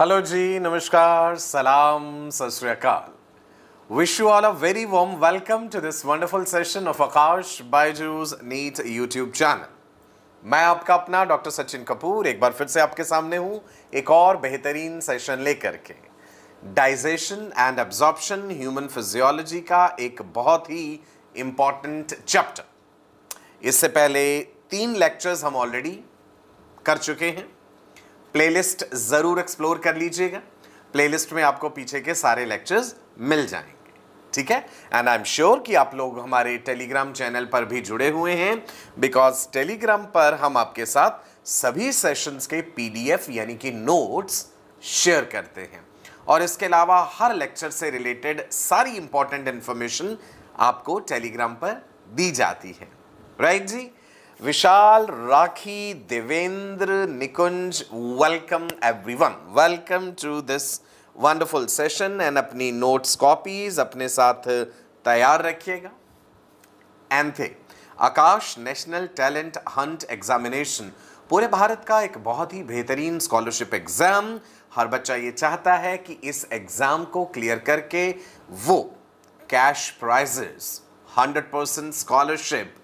Hello जी नमस्कार सलाम सत wish you all a very warm welcome to this wonderful session of Aakash Baiju's NEET YouTube channel मैं आपका अपना डॉक्टर सचिन कपूर एक बार फिर से आपके सामने हूँ एक और बेहतरीन सेशन लेकर के digestion and absorption human physiology का एक बहुत ही इम्पॉर्टेंट चैप्टर इससे पहले तीन लेक्चर्स हम ऑलरेडी कर चुके हैं प्लेलिस्ट ज़रूर एक्सप्लोर कर लीजिएगा प्लेलिस्ट में आपको पीछे के सारे लेक्चर्स मिल जाएंगे ठीक है एंड आई एम श्योर कि आप लोग हमारे टेलीग्राम चैनल पर भी जुड़े हुए हैं बिकॉज टेलीग्राम पर हम आपके साथ सभी सेशंस के पीडीएफ यानी कि नोट्स शेयर करते हैं और इसके अलावा हर लेक्चर से रिलेटेड सारी इंपॉर्टेंट इन्फॉर्मेशन आपको टेलीग्राम पर दी जाती है राइट right जी Vishal Rakhi Devendra Nikunj welcome everyone welcome to this wonderful session and अपनी नोट्स कॉपीज अपने साथ तैयार रखिएगा ANTHE Aakash national talent hunt examination पूरे भारत का एक बहुत ही बेहतरीन स्कॉलरशिप एग्ज़ाम हर बच्चा ये चाहता है कि इस एग्ज़ाम को क्लियर करके वो cash prizes hundred percent scholarship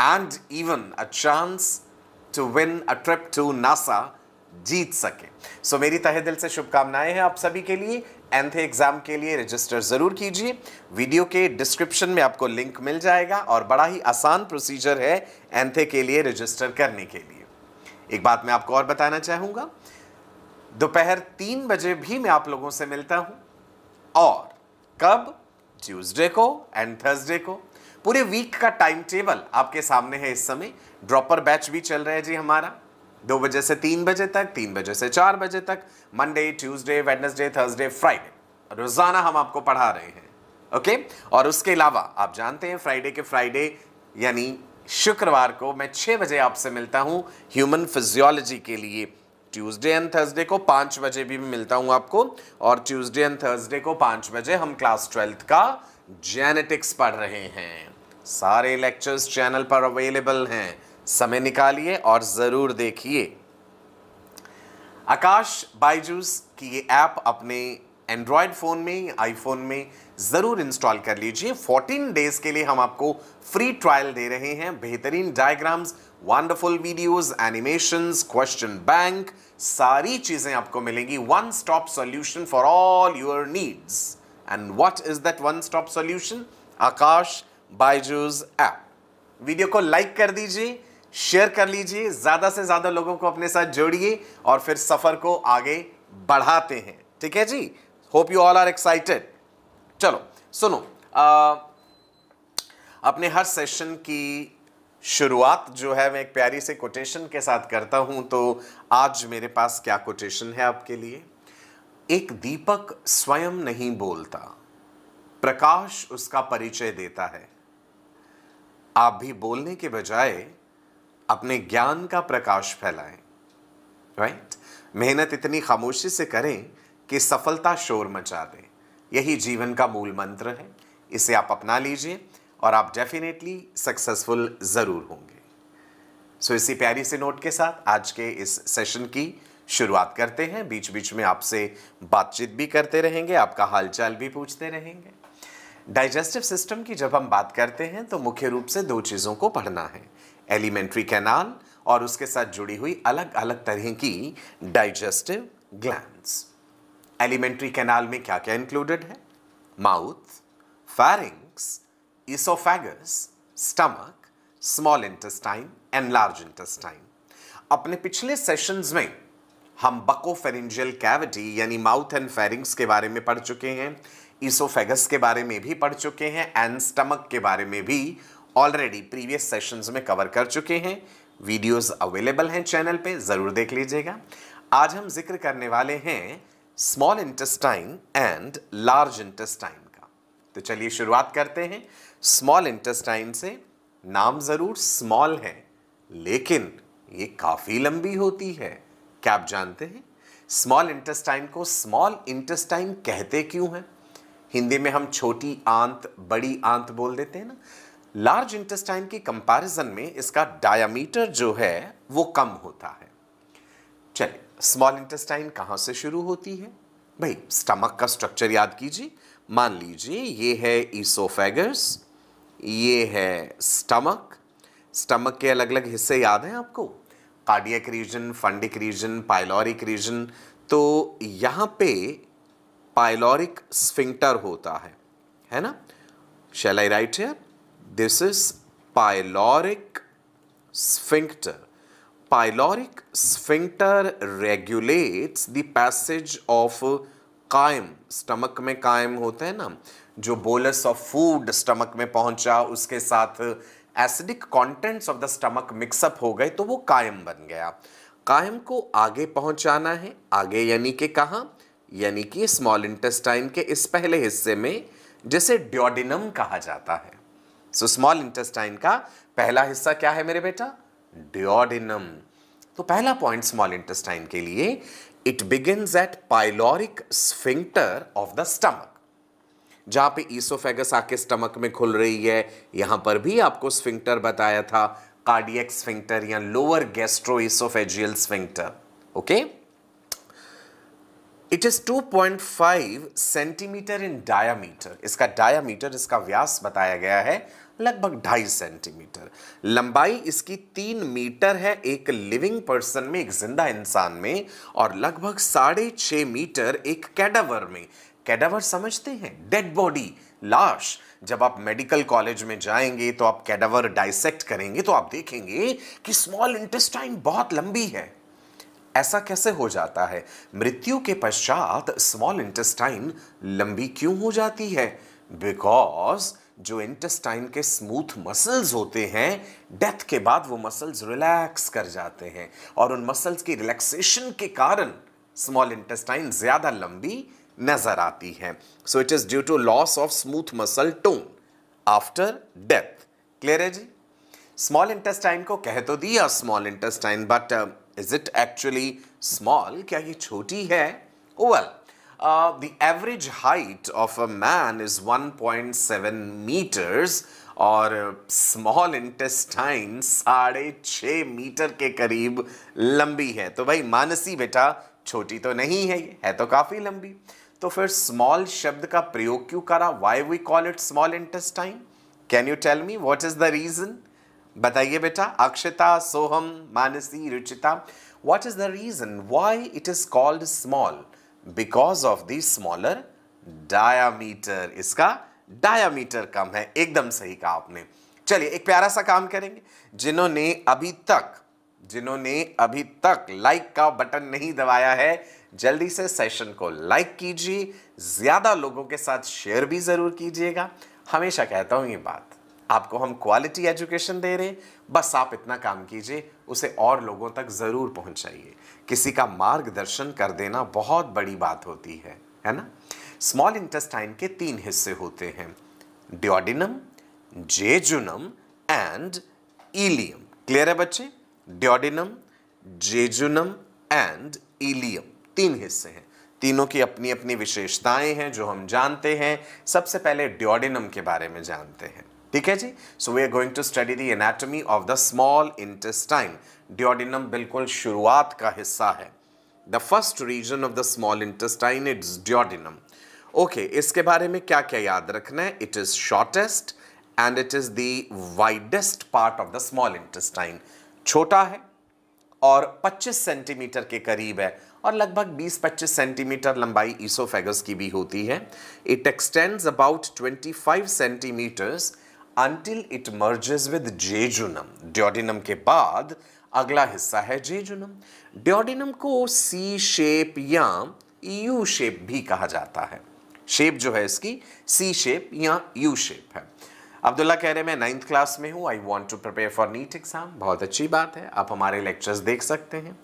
and even a chance to win a trip to NASA जीत सके सो so, मेरी तहे दिल से शुभकामनाएं हैं आप सभी के लिए एंथे एग्जाम के लिए रजिस्टर ज़रूर कीजिए वीडियो के डिस्क्रिप्शन में आपको लिंक मिल जाएगा और बड़ा ही आसान प्रोसीजर है एंथे के लिए रजिस्टर करने के लिए एक बात मैं आपको और बताना चाहूंगा दोपहर तीन बजे भी मैं आप लोगों से मिलता हूं और कब ट्यूसडे को एंड थर्सडे को पूरे वीक का टाइम टेबल आपके सामने है इस समय ड्रॉपर बैच भी चल रहा है जी हमारा दो बजे से तीन बजे तक तीन बजे से चार बजे तक Monday Tuesday Wednesday Thursday Friday रोजाना हम आपको पढ़ा रहे हैं ओके और उसके अलावा आप जानते हैं फ्राइडे के फ्राइडे यानी शुक्रवार को मैं छः बजे आपसे मिलता हूँ ह्यूमन फिजियोलॉजी के लिए ट्यूसडे एंड थर्सडे को पाँच बजे भी मिलता हूँ आपको और ट्यूसडे एंड थर्सडे को पाँच बजे हम क्लास ट्वेल्थ का जेनेटिक्स पढ़ रहे हैं सारे लेक्चर्स चैनल पर अवेलेबल हैं समय निकालिए और ज़रूर देखिए आकाश बाइजूस की ये ऐप अपने एंड्रॉयड फ़ोन में आईफोन में ज़रूर इंस्टॉल कर लीजिए 14 डेज़ के लिए हम आपको फ्री ट्रायल दे रहे हैं बेहतरीन diagrams wonderful videos, animation question bank सारी चीज़ें आपको मिलेंगी one stop solution for all your needs and what is that one stop solution Aakash Byju's app video को लाइक कर दीजिए शेयर कर लीजिए ज़्यादा से ज़्यादा लोगों को अपने साथ जोड़िए और फिर सफ़र को आगे बढ़ाते हैं ठीक है जी hope you all are excited चलो सुनो आ, अपने हर सेशन की शुरुआत जो है मैं एक प्यारी से कोटेशन के साथ करता हूं तो आज मेरे पास क्या कोटेशन है आपके लिए एक दीपक स्वयं नहीं बोलता प्रकाश उसका परिचय देता है आप भी बोलने के बजाय अपने ज्ञान का प्रकाश फैलाएं राइट मेहनत इतनी खामोशी से करें कि सफलता शोर मचा दे यही जीवन का मूल मंत्र है इसे आप अपना लीजिए और आप डेफिनेटली सक्सेसफुल ज़रूर होंगे सो so, इसी प्यारी से नोट के साथ आज के इस सेशन की शुरुआत करते हैं बीच बीच में आपसे बातचीत भी करते रहेंगे आपका हालचाल भी पूछते रहेंगे डाइजेस्टिव सिस्टम की जब हम बात करते हैं तो मुख्य रूप से दो चीज़ों को पढ़ना है एलिमेंट्री कैनाल और उसके साथ जुड़ी हुई अलग अलग तरह की डाइजेस्टिव ग्लैंड्स एलिमेंट्री कैनाल में क्या क्या इंक्लूडेड है mouth pharynx oesophagus stomach small intestine and large intestine अपने पिछले सेशंस में हम बको कैविटी यानी माउथ एंड फेरिंग्स के बारे में पढ़ चुके हैं ईसोफेगस के बारे में भी पढ़ चुके हैं एंड स्टमक के बारे में भी ऑलरेडी प्रीवियस सेशंस में कवर कर चुके हैं वीडियोस अवेलेबल हैं चैनल पे ज़रूर देख लीजिएगा आज हम जिक्र करने वाले हैं small intestine and large intestine का तो चलिए शुरुआत करते हैं स्मॉल इंटेस्टाइन से नाम ज़रूर स्मॉल है लेकिन ये काफ़ी लंबी होती है क्या आप जानते हैं स्मॉल इंटेस्टाइन को स्मॉल इंटेस्टाइन कहते क्यों हैं हिंदी में हम छोटी आंत बड़ी आंत बोल देते हैं ना लार्ज इंटेस्टाइन की कंपैरिजन में इसका डायामीटर जो है वो कम होता है चलिए स्मॉल इंटेस्टाइन कहाँ से शुरू होती है भाई स्टमक का स्ट्रक्चर याद कीजिए मान लीजिए ये है ईसोफेगर्स ये है स्टमक स्टमक के अलग अलग हिस्से याद हैं आपको cardiac region fundic region pyloric region तो यहाँ पे पाइलोरिक स्फिंक्टर होता है है ना shall I write here this is pyloric sphincter pyloric sphincter regulates the passage of chyme stomach में कायम होते हैं ना जो बोलस ऑफ फूड स्टमक में पहुंचा उसके साथ acidic contents of the stomach mix up हो गए तो वो कायम बन गया कायम को आगे पहुंचाना है आगे यानी कि कहाँ यानी कि स्मॉल इंटेस्टाइन के इस पहले हिस्से में जिसे ड्योडिनम कहा जाता है सो स्मॉल इंटेस्टाइन का पहला हिस्सा क्या है मेरे बेटा ड्योडिनम तो पहला पॉइंट स्मॉल इंटेस्टाइन के लिए it begins at pyloric sphincter of the stomach जहां पे ईसोफेगस आके स्टमक में खुल रही है यहां पर भी आपको स्फिंक्टर बताया था कार्डियक स्फिंक्टर या lower gastro oesophageal sphincter okay okay? It is 2.5 centimetre in diameter इसका डायामीटर इसका व्यास बताया गया है लगभग ढाई सेंटीमीटर लंबाई इसकी तीन मीटर है एक लिविंग पर्सन में एक जिंदा इंसान में और लगभग साढ़े छ मीटर एक कैडावर में कैडावर समझते हैं डेड बॉडी लाश जब आप मेडिकल कॉलेज में जाएंगे तो आप कैडावर डाइसेक्ट करेंगे तो आप देखेंगे कि स्मॉल इंटेस्टाइन बहुत लंबी है ऐसा कैसे हो जाता है मृत्यु के पश्चात स्मॉल इंटेस्टाइन लंबी क्यों हो जाती है बिकॉज जो इंटेस्टाइन के स्मूथ मसल्स होते हैं डेथ के बाद वो मसल्स रिलैक्स कर जाते हैं और उन मसल्स की रिलैक्सेशन के कारण स्मॉल इंटेस्टाइन ज़्यादा लंबी नज़र आती है so it is due to loss of smooth muscle tone after death clear है जी स्मॉल इंटेस्टाइन को कह तो दिया small intestine but is it actually small क्या ये छोटी है overall the average height of a man is 1.7 metres और स्मॉल इंटेस्टाइन साढ़े छ मीटर के करीब लंबी है तो भाई मानसी बेटा छोटी तो नहीं है ये है तो काफ़ी लंबी तो फिर स्मॉल शब्द का प्रयोग क्यों करा why we call it small intestine can you tell me what is the reason बताइए बेटा Akshata Soham Mansi Ruchita what is the reason why it is called small because of the smaller diameter इसका डायामीटर कम है एकदम सही कहा आपने चलिए एक प्यारा सा काम करेंगे जिन्होंने अभी तक जिन्होंने अभी तक लाइक का बटन नहीं दबाया है जल्दी से सेशन को लाइक कीजिए ज़्यादा लोगों के साथ शेयर भी ज़रूर कीजिएगा हमेशा कहता हूँ ये बात आपको हम क्वालिटी एजुकेशन दे रहे हैं बस आप इतना काम कीजिए उसे और लोगों तक ज़रूर पहुंचाइए किसी का मार्गदर्शन कर देना बहुत बड़ी बात होती है है ना स्मॉल इंटेस्टाइन के तीन हिस्से होते हैं duodenum jejunum and ileum clear है बच्चे ड्योडिनम जेजुनम एंड ईलियम तीन हिस्से हैं तीनों की अपनी अपनी विशेषताएं हैं जो हम जानते हैं सबसे पहले ड्योडिनम के बारे में जानते हैं ठीक है जी so we are going to study the anatomy of the small intestine duodenum बिल्कुल शुरुआत का हिस्सा है the first region of the small intestine it's duodenum okay इसके बारे में क्या क्या याद रखना है it is shortest and it is the widest part of the small intestine छोटा है और 25 सेंटीमीटर के करीब है और लगभग 20-25 सेंटीमीटर लंबाई ईसोफेगस की भी होती है it extends about 25 centimetres until it merges with jejunum duodenum के बाद अगला हिस्सा है जेजुनम ड्योडिनम को सी शेप या यू शेप भी कहा जाता है शेप जो है इसकी सी शेप या यू शेप है अब्दुल्ला कह रहे हैं मैं नाइन्थ क्लास में हूँ I want to prepare for NEET exam बहुत अच्छी बात है आप हमारे लेक्चर्स देख सकते हैं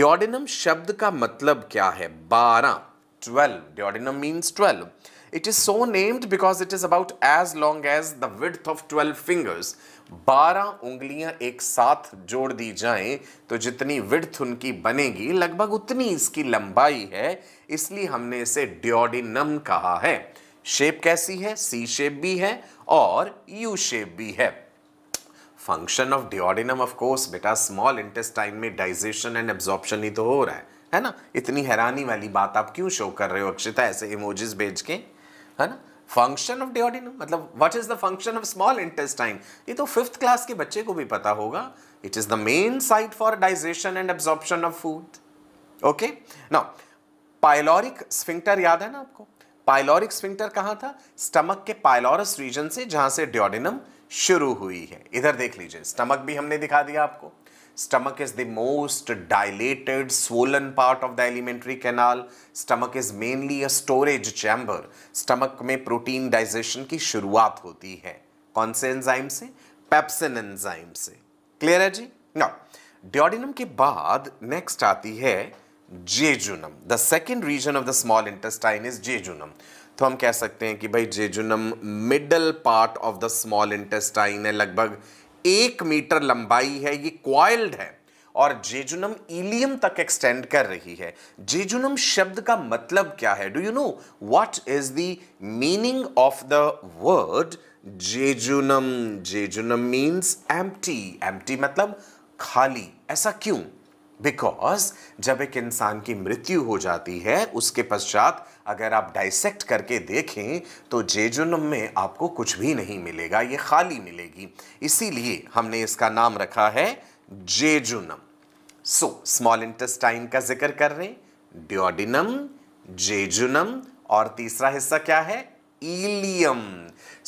ड्योडिनम शब्द का मतलब क्या है बारह twelve duodenum means twelve It is so named because it is about as long as the width of 12 fingers. 12 उंगलियां एक साथ जोड़ दी जाएं तो जितनी विड्थ उनकी बनेगी लगभग उतनी इसकी लंबाई है इसलिए हमने इसे ड्योडिनम कहा है शेप कैसी है सी शेप भी है और यू शेप भी है function of duodenum of course बेटा स्मॉल इंटेस्टाइन में डाइजेशन एंड एब्जॉर्प्शन ही तो हो रहा है है ना इतनी हैरानी वाली बात आप क्यों शो कर रहे हो अक्षिता ऐसे इमोजेस भेज के है ना फंक्शन ऑफ डिओडिनम मतलब what is the function of small intestine ये तो फिफ्थ क्लास के बच्चे को भी पता होगा it is the main site for digestion and absorption of food okay now pyloric sphincter याद है ना आपको पाइलोरिक स्फिंक्टर कहाँ था स्टमक के पाइलोरस रीजन से जहाँ से डिओडिनम शुरू हुई है इधर देख लीजिए स्टमक भी हमने दिखा दिया आपको stomach is the most dilated, swollen part of the alimentary canal stomach is mainly a storage chamber. Stomach में प्रोटीन डाइजेशन की शुरुआत होती है कौन से एंजाइम से पेप्सिन एंजाइम से क्लियर है जी ना ड्योडिनम के बाद नेक्स्ट आती है jejunum the second region of the small intestine is jejunum तो हम कह सकते हैं कि भाई jejunum middle part of the small intestine है लगभग एक मीटर लंबाई है ये क्वाइल्ड है और जेजुनम इलियम तक एक्सटेंड कर रही है जेजुनम शब्द का मतलब क्या है do you know what is the meaning of the word jejunum jejunum means empty empty मतलब खाली ऐसा क्यों बिकॉज जब एक इंसान की मृत्यु हो जाती है उसके पश्चात अगर आप डाइसेक्ट करके देखें तो जेजुनम में आपको कुछ भी नहीं मिलेगा ये खाली मिलेगी इसीलिए हमने इसका नाम रखा है जेजुनम सो स्मॉल इंटेस्टाइन का जिक्र कर रहे हैं ड्योडिनम जेजुनम और तीसरा हिस्सा क्या है ileum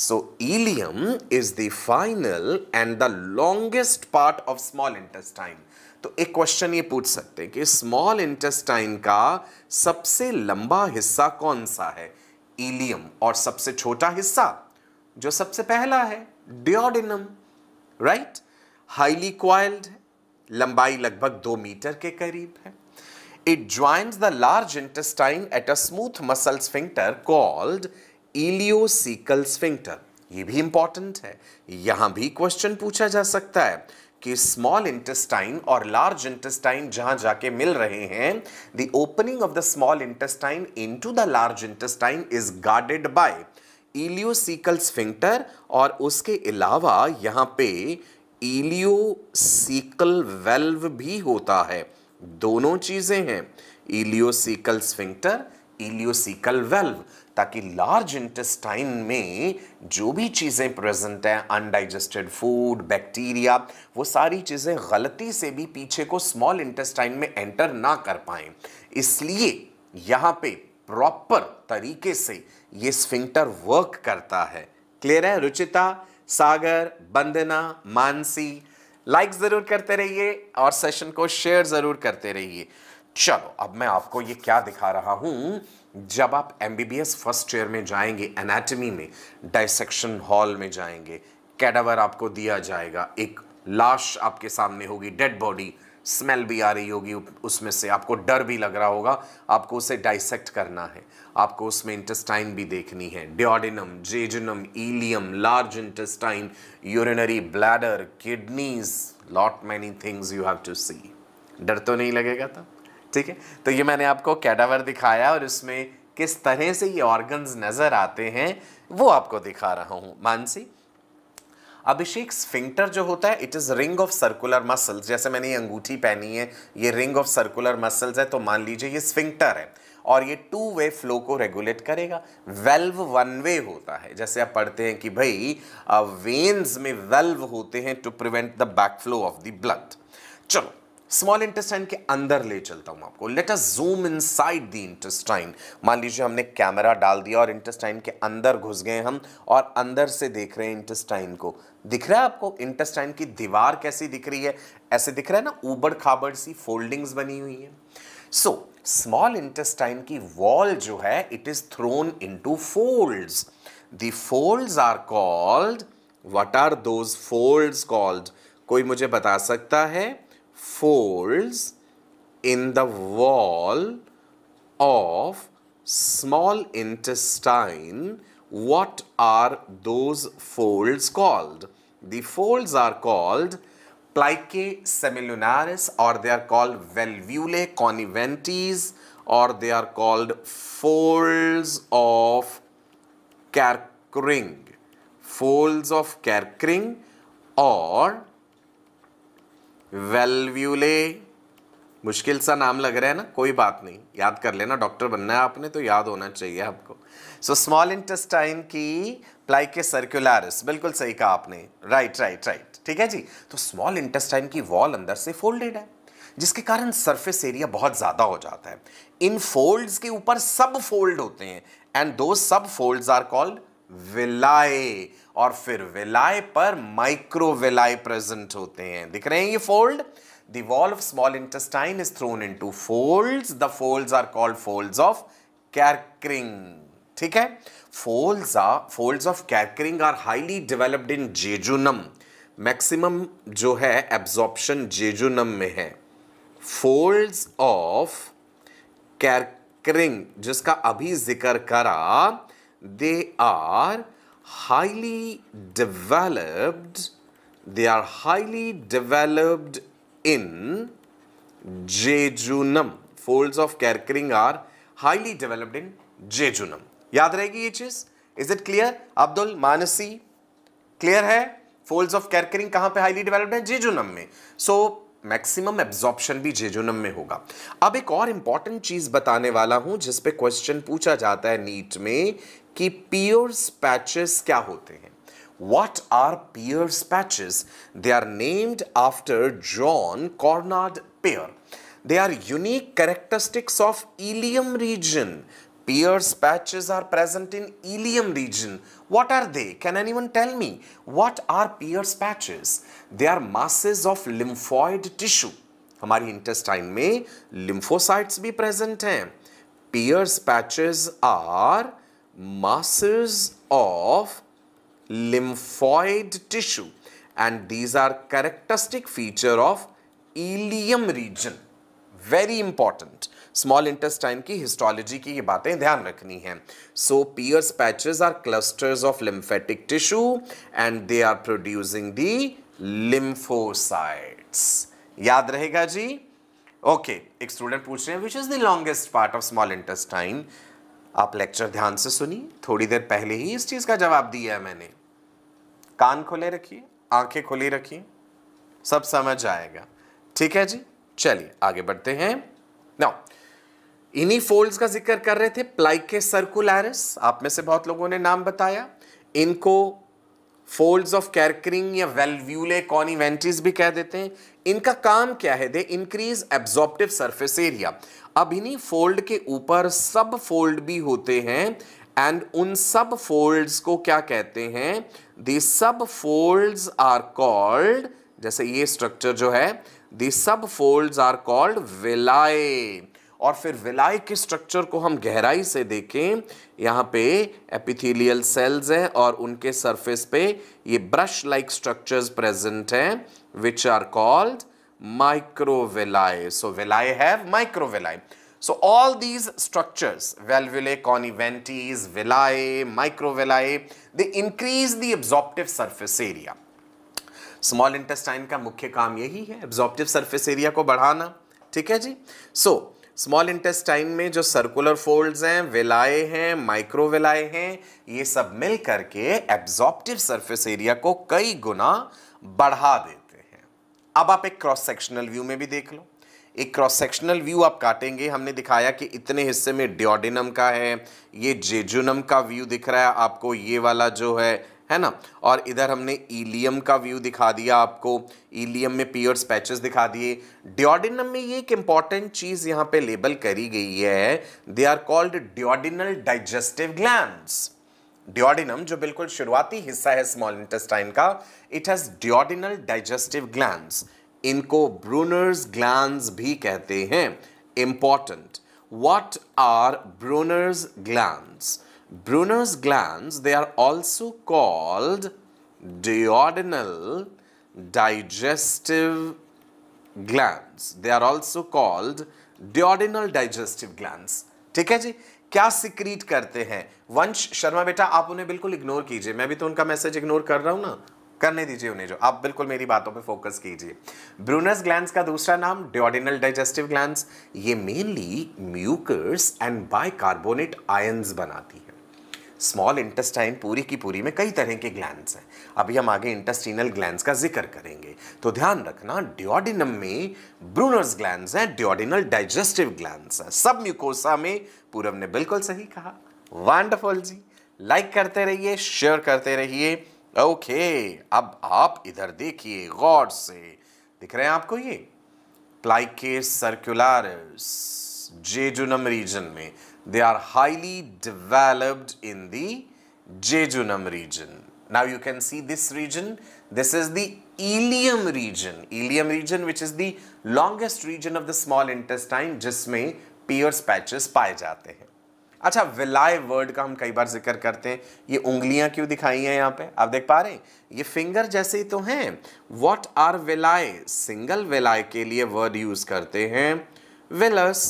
so ileum is the final and the longest part of small intestine तो एक क्वेश्चन ये पूछ सकते हैं कि स्मॉल इंटेस्टाइन का सबसे लंबा हिस्सा कौन सा है इलियम और सबसे छोटा हिस्सा जो सबसे पहला है डिओडिनम राइट हाईली क्वाइल्ड लंबाई लगभग दो मीटर के करीब है it joins the large intestine at a smooth muscle sphincter called ileocaecal sphincter ये भी इंपॉर्टेंट है यहां भी क्वेश्चन पूछा जा सकता है कि स्मॉल इंटेस्टाइन और लार्ज इंटेस्टाइन जहां जाके मिल रहे हैं the opening of the small intestine into the large intestine is guarded by ileocaecal sphincter और उसके अलावा यहाँ पे इलियोसिकल वेल्व भी होता है दोनों चीजें हैं इलियोसिकल स्फिंक्टर इलियोसिकल वेल्व ताकि लार्ज इंटेस्टाइन में जो भी चीज़ें प्रेजेंट हैं अनडाइजेस्टेड फूड बैक्टीरिया वो सारी चीज़ें गलती से भी पीछे को स्मॉल इंटेस्टाइन में एंटर ना कर पाएं इसलिए यहाँ पे प्रॉपर तरीके से ये स्फिंक्टर वर्क करता है क्लियर है रुचिता सागर बंदना मानसी लाइक ज़रूर करते रहिए और सेशन को शेयर ज़रूर करते रहिए चलो अब मैं आपको ये क्या दिखा रहा हूं जब आप एम फर्स्ट ईयर में जाएंगे एनाटमी में डाइसेक्शन हॉल में जाएंगे कैडावर आपको दिया जाएगा एक लाश आपके सामने होगी डेड बॉडी स्मेल भी आ रही होगी उसमें से आपको डर भी लग रहा होगा आपको उसे डाइसेक्ट करना है आपको उसमें इंटेस्टाइन भी देखनी है duodenum jejunum ileum large intestine urinary bladder kidneys lot many things you have to see डर तो नहीं लगेगा था ठीक है तो ये मैंने आपको कैडावर दिखाया और इसमें किस तरह से ये ऑर्गन्स नज़र आते हैं वो आपको दिखा रहा हूँ मानसी अभिषेक स्फिंक्टर जो होता है it is ring of circular muscles जैसे मैंने ये अंगूठी पहनी है ये रिंग ऑफ सर्कुलर मसल्स है तो मान लीजिए ये स्फिंक्टर है और ये टू वे फ्लो को रेगुलेट करेगा वेल्व वन वे होता है जैसे आप पढ़ते हैं कि भाई वेन्स uh, में वेल्व होते हैं to prevent the back flow of the blood चलो स्मॉल इंटेस्टाइन के अंदर ले चलता हूं आपको let us zoom inside the intestine मान लीजिए हमने कैमरा डाल दिया और इंटेस्टाइन के अंदर घुस गए हम और अंदर से देख रहे हैं इंटेस्टाइन को दिख रहा है आपको इंटेस्टाइन की दीवार कैसी दिख रही है ऐसे दिख रहा है ना ऊबड़ खाबड़ सी फोल्डिंग्स बनी हुई है सो स्मॉल इंटेस्टाइन की वॉल जो है it is thrown into fold the folds are called what are those fold called कोई मुझे बता सकता है folds in the wall of small intestine, what are those folds called? The folds are called plicae semilunaris or they are called valvulae conniventes or they are called folds of Kerkring. Folds of Kerkring or वेलव्यूले मुश्किल सा नाम लग रहा है ना कोई बात नहीं याद कर लेना डॉक्टर बनना है आपने तो याद होना चाहिए आपको सो स्मॉल इंटेस्टाइन की प्लाइके सर्कुलरिस बिल्कुल सही कहा आपने राइट राइट राइट ठीक है जी तो स्मॉल इंटेस्टाइन की वॉल अंदर से फोल्डेड है जिसके कारण सरफेस एरिया बहुत ज़्यादा हो जाता है इन फोल्ड्स के ऊपर सब फोल्ड होते हैं एंड दो सब फोल्ड्स आर कॉल्ड विलाए और फिर विलाय पर माइक्रोविलाय प्रेजेंट होते हैं दिख रहे हैं ये fold the wall small intestine is thrown into fold the fold are called fold of Kerckring ठीक है fold are fold of Kerckring are highly developed in jejunum maximum जो है एब्जॉर्प्शन जेजुनम में है फोल्ड ऑफ कैरक्रिंग जिसका अभी जिक्र करा they are highly developed, they are highly developed in jejunum. Folds of kerkering are highly developed in jejunum. याद rahegi ye चीज Is it clear? Abdul, Manasi, clear hai? Folds of Kerckring kahan pe highly developed hai? Jejunum mein. so, maximum absorption भी jejunum में होगा अब एक और important चीज बताने वाला हूं जिस पे क्वेश्चन पूछा जाता है नीट में कि पियर्स पैचेस क्या होते हैं what are Peyer's patches they are named after John Conrad Peyer they are unique characteristics of ileum region Pierce patches are present in ileum region. What are they? Can anyone tell me? What are Pierce patches? They are masses of lymphoid tissue. हमारी intestine में lymphocytes भी present हैं Peyer's patches are masses of lymphoid tissue and these are characteristic feature of ileum region very important small intestine की histology की ये बातें ध्यान रखनी है so Peyer's patches are clusters of lymphatic tissue and they are producing the lymphocytes याद रहेगा जी ओके okay, एक स्टूडेंट पूछ रहे हैं which is the longest part of small intestine आप लेक्चर ध्यान से सुनिए थोड़ी देर पहले ही इस चीज़ का जवाब दिया है मैंने कान खोले रखिए आंखें खुली रखिए सब समझ आएगा ठीक है जी चलिए आगे बढ़ते हैं नाउ इन्हीं फोल्ड्स का जिक्र कर रहे थे प्लाइके सर्कुलरिस आप में से बहुत लोगों ने नाम बताया इनको फोल्ड्स ऑफ कैरकरिंग या वेलव्यूले कॉनिवेंट्रीज भी कह देते हैं इनका काम क्या है they increase absorptive surface area अब इन्हीं फोल्ड के ऊपर सब फोल्ड भी होते हैं एंड उन सब फोल्ड्स को क्या कहते हैं दी सब फोल्ड्स आर कॉल्ड जैसे ये स्ट्रक्चर जो है दी सब फोल्ड्स आर कॉल्ड विलाय और फिर विलाय के स्ट्रक्चर को हम गहराई से देखें यहाँ पे एपिथेलियल सेल्स हैं और उनके सरफेस पे ये ब्रश लाइक स्ट्रक्चर्स प्रेजेंट हैं which are called microvilli so villi have microvilli so all these structures valvulae conniventes villi microvilli they increase the absorptive surface area small intestine का मुख्य काम यही है एब्जॉर्प्टिव सर्फेस एरिया को बढ़ाना ठीक है जी सो so, स्मॉल इंटेस्टाइन में जो सर्कुलर फोल्ड्स हैं वेलाए हैं माइक्रोवेलाए हैं ये सब मिल करके एब्जॉर्प्टिव सरफेस एरिया को कई गुना बढ़ा देते हैं अब आप एक क्रॉस सेक्शनल व्यू में भी देख लो एक क्रॉस सेक्शनल व्यू आप काटेंगे हमने दिखाया कि इतने हिस्से में डिओडिनम का है ये जेजुनम का व्यू दिख रहा है आपको ये वाला जो है है ना और इधर हमने ईलियम का व्यू दिखा दिया आपको ईलियम में पियर्स स्पैचेस दिखा दिए डिओडिनम में ये एक इंपॉर्टेंट चीज़ यहां पे लेबल करी गई है they are called duodenal digestive glands duodenum जो बिल्कुल शुरुआती हिस्सा है स्मॉल इंटेस्टाइन का it has duodenal digestive glands इनको ब्रूनर्स ग्लैंड्स भी कहते हैं important what are Brunner's glands Brunner's glands, they are also called duodenal digestive glands. They are also called duodenal digestive glands. ठीक है जी क्या सिक्रीट करते हैं वंश शर्मा बेटा आप उन्हें बिल्कुल इग्नोर कीजिए मैं भी तो उनका मैसेज इग्नोर कर रहा हूं ना करने दीजिए उन्हें जो आप बिल्कुल मेरी बातों पे फोकस कीजिए ब्रूनस ग्लैंड का दूसरा नाम डिओडिनल डाइजेस्टिव ग्लैंड ये mainly mucus and bicarbonate ions बनाती है स्मॉल इंटेस्टाइन पूरी की पूरी में कई तरह के ग्लैंड्स हैं अभी हम आगे इंटेस्टिनल ग्लैंड्स का जिक्र करेंगे तो ध्यान रखना ड्योडिनम में ब्रूनर्स ग्लैंड्स हैं ड्योडिनल डाइजेस्टिव ग्लैंड्स हैं सब म्यूकोसा में पूरब ने बिल्कुल सही कहा वंडरफुल जी लाइक करते रहिए शेयर करते रहिए ओके अब आप इधर देखिए गौर से दिख रहे हैं आपको ये प्लाइके सर्कुलारस जेजुनम रीजन में They are highly developed in the Jejunum region. Now you can see this region. This is the ileum region ileum region which is the longest region of the small intestine जिसमें Peyer's patches पाए जाते हैं अच्छा विलाय word का हम कई बार जिक्र करते हैं ये उंगलियां क्यों दिखाई हैं यहाँ पे आप देख पा रहे हैं ये फिंगर जैसे ही तो हैं what are villi single villi के लिए वर्ड यूज करते हैं villus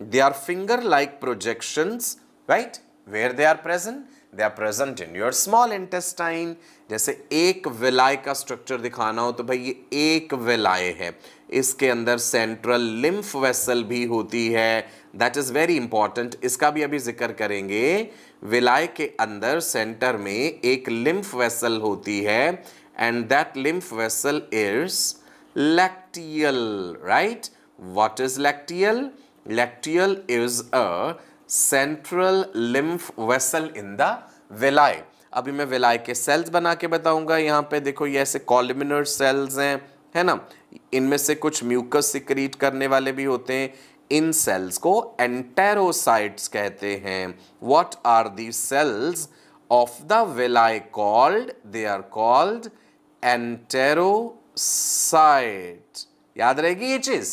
They are finger-like projections, right? Where they are present? They are present in your small intestine. जैसे एक विलाय का स्ट्रक्चर दिखाना हो तो भाई ये एक विलाय है इसके अंदर सेंट्रल लिम्फ वेसल भी होती है दैट इज़ वेरी इंपॉर्टेंट इसका भी अभी जिक्र करेंगे विलाय के अंदर सेंटर में एक लिम्फ वेसल होती है and that lymph vessel is lacteal right what is lacteal Lacteal is a central lymph vessel in the villi. अभी मैं विलाय के सेल्स बना के बताऊंगा यहाँ पे देखो ये ऐसे कॉलिमिनर सेल्स हैं है ना इनमें से कुछ म्यूकस सिक्रीट करने वाले भी होते हैं इन सेल्स को एंटेरोसाइट्स कहते हैं what are the cells of the villi called they are called enterocyte याद रहेगी ये चीज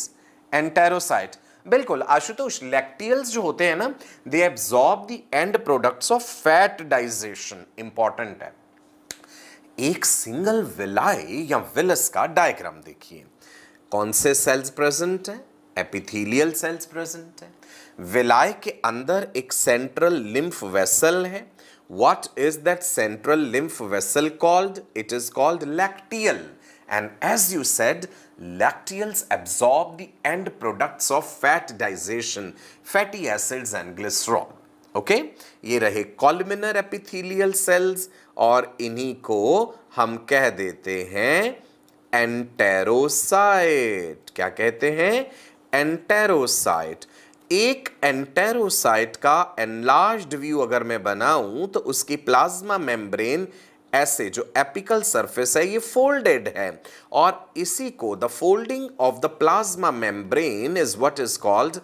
एंटेरोसाइट बिल्कुल आशुतोष लैक्टियल्स जो होते हैं ना they absorb the end products of fat digestion important है एक सिंगल विलाई या विलस का डायग्राम देखिए कौन से सेल्स प्रेजेंट है एपिथेलियल सेल्स प्रेजेंट है विलाय के अंदर एक सेंट्रल लिम्फ वेसल है what is that central lymph vessel called it is called lacteal. And as you said lacteals absorb the end products of fat digestion, fatty acids and glycerol. Okay okay? ये रहे columnar epithelial cells और इन्हीं को हम कह देते हैं enterocyte क्या कहते हैं एंटेरोसाइट एक एंटेरोसाइट का एनलार्ज व्यू अगर मैं बनाऊं तो उसकी प्लाज्मा मेम्ब्रेन ऐसे जो एपिकल सरफेस है ये फोल्डेड है और इसी को the folding of the plasma membrane is what is called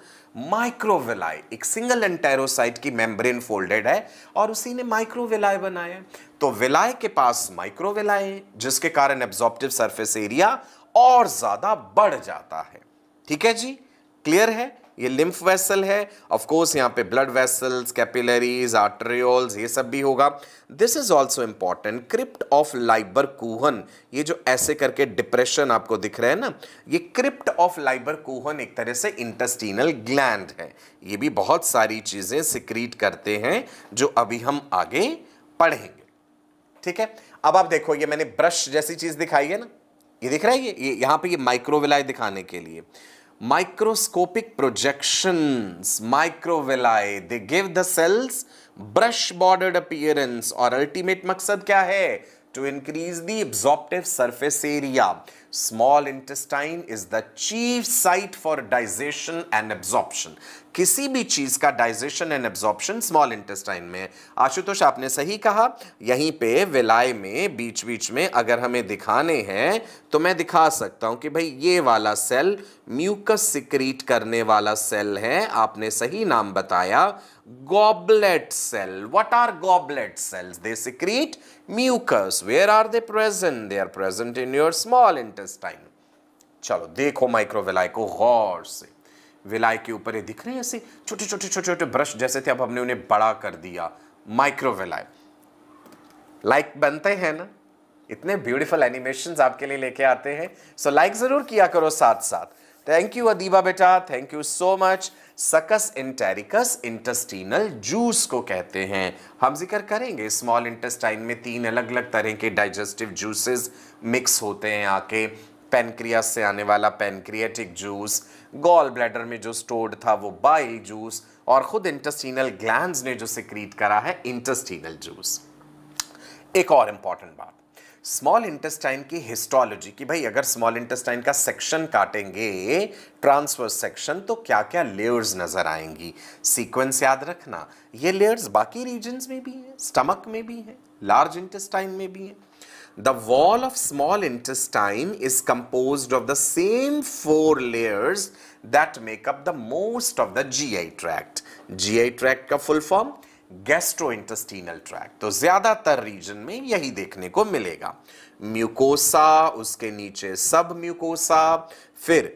microvilli एक सिंगल एंटेरोसाइट की मेम्ब्रेन फोल्डेड है और उसी ने माइक्रोवेलाई बनाया तो विलाय के पास माइक्रोवेलाई है जिसके कारण एब्जॉर्प्टिव सरफेस एरिया और ज्यादा बढ़ जाता है ठीक है जी क्लियर है ये लिम्फ वेसल है ऑफ कोर्स यहाँ पे ब्लड वेसल्स कैपिलरीज आर्टरियोल्स ये सब भी होगा this is also important crypt of Lieberkühn ये जो ऐसे करके डिप्रेशन आपको दिख रहा है ना ये क्रिप्ट ऑफ लाइबर कूहन एक तरह से इंटेस्टिनल ग्लैंड है ये भी बहुत सारी चीज़ें सिक्रीट करते हैं जो अभी हम आगे पढ़ेंगे ठीक है अब आप देखो ये मैंने ब्रश जैसी चीज़ दिखाई है ना ये दिख रहा है ये यहाँ पे ये माइक्रोविलाई दिखाने के लिए microscopic projections, microvilli. They give the cells brush bordered appearance Or ultimate मकसद क्या है? To increase the absorptive surface area. Small intestine is the chief site for digestion and absorption. किसी भी चीज़ का digestion and absorption small intestine में आशुतोष आपने सही कहा यहीं पे विलाय में बीच बीच में अगर हमें दिखाने हैं तो मैं दिखा सकता हूं कि भाई ये वाला सेल म्यूकस सिक्रीट करने वाला सेल है आपने सही नाम बताया goblet cell what are goblet cells they secrete mucus where are they present they are present in your small intestine चलो देखो माइक्रोविलाई को गौर से विलाय के ऊपर दिख रहे हैं ऐसे छोटे छोटे छोटे छोटे ब्रश जैसे थे अब हमने उन्हें बड़ा कर दिया माइक्रो विलाय लाइक बनते हैं ना इतने ब्यूटीफुल एनिमेशन आपके लिए लेके आते हैं सो so, लाइक like ज़रूर किया करो साथ साथ थैंक यू अदीबा बेटा थैंक यू सो मच सकस इंटेरिकस इंटेस्टिनल जूस को कहते हैं हम जिक्र करेंगे स्मॉल इंटेस्टाइन में तीन अलग अलग तरह के डाइजेस्टिव जूसेस मिक्स होते हैं आके पेनक्रियास से आने वाला पेनक्रियाटिक जूस गॉल ब्लैडर में जो स्टोर्ड था वो बाइल जूस और खुद इंटेस्टिनल ग्लैंड ने जो सिक्रीट करा है इंटेस्टिनल जूस एक और इंपॉर्टेंट बात स्मॉल इंटेस्टाइन की हिस्टोलॉजी की भाई अगर स्मॉल इंटेस्टाइन का सेक्शन काटेंगे ट्रांसफर सेक्शन तो क्या क्या लेयर्स नज़र आएंगी सीक्वेंस याद रखना ये लेयर्स बाकी रीजन में भी हैं स्टमक में भी हैं लार्ज इंटेस्टाइन में भी हैं The wall of small intestine is composed of the same four layers that make up the most of the GI tract. GI tract का full form इंटेस्टीनल ट्रैक्ट तो ज्यादातर रीजन में यही देखने को मिलेगा म्यूकोसा उसके नीचे सब म्यूकोसा फिर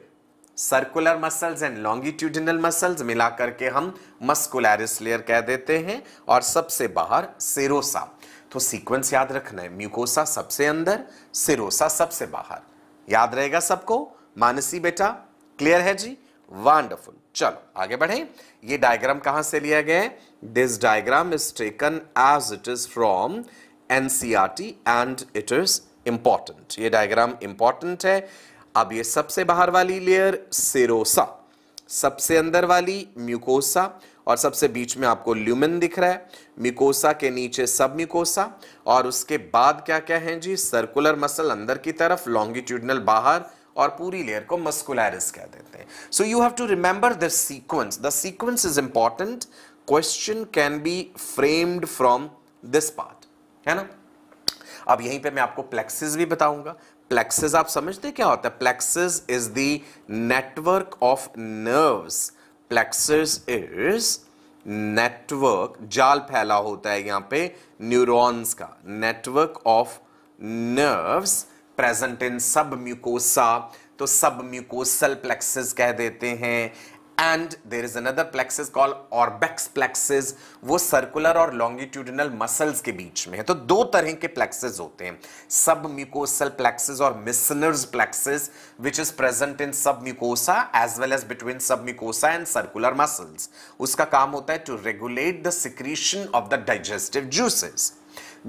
circular muscles and longitudinal muscles मिलाकर के हम मस्कुलरिस लेयर कह देते हैं और सबसे बाहर सेरोसा तो सीक्वेंस याद रखना है म्यूकोसा सबसे अंदर सिरोसा सबसे बाहर याद रहेगा सबको मानसी बेटा क्लियर है जी वंडरफुल चलो आगे बढ़े ये डायग्राम कहां से लिया गया है this diagram is taken as it is from NCERT and it is important ये डायग्राम इंपॉर्टेंट है अब ये सबसे बाहर वाली लेयर सिरोसा सबसे अंदर वाली म्यूकोसा और सबसे बीच में आपको ल्यूमन दिख रहा है मिकोसा के नीचे सब मिकोसा और उसके बाद क्या क्या है जी सर्कुलर मसल अंदर की तरफ लॉन्गिट्यूडनल बाहर और पूरी लेयर को मस्कुलरिस कह देते हैं so you have to remember the sequence the sequence is important question can be framed from this part है ना अब यहीं पे मैं आपको प्लेक्सिस भी बताऊंगा प्लेक्सिस आप समझते क्या होता है plexus is the network of nerves plexus is network जाल फैला होता है यहां पे न्यूरॉन्स का network of nerves present in submucosa तो सब म्यूकोसल प्लेक्सेस कह देते हैं and there is another plexus call Auerbach's plexus वो सर्कुलर और लॉन्गिट्यूडनल मसल्स के बीच में है तो दो तरह के प्लेक्सिस होते हैं सब म्यूकोसल प्लेक्सिस और Meissner's plexus which is present in submucosa as well as between submucosa and circular muscles उसका काम होता है to regulate the secretion of the digestive juices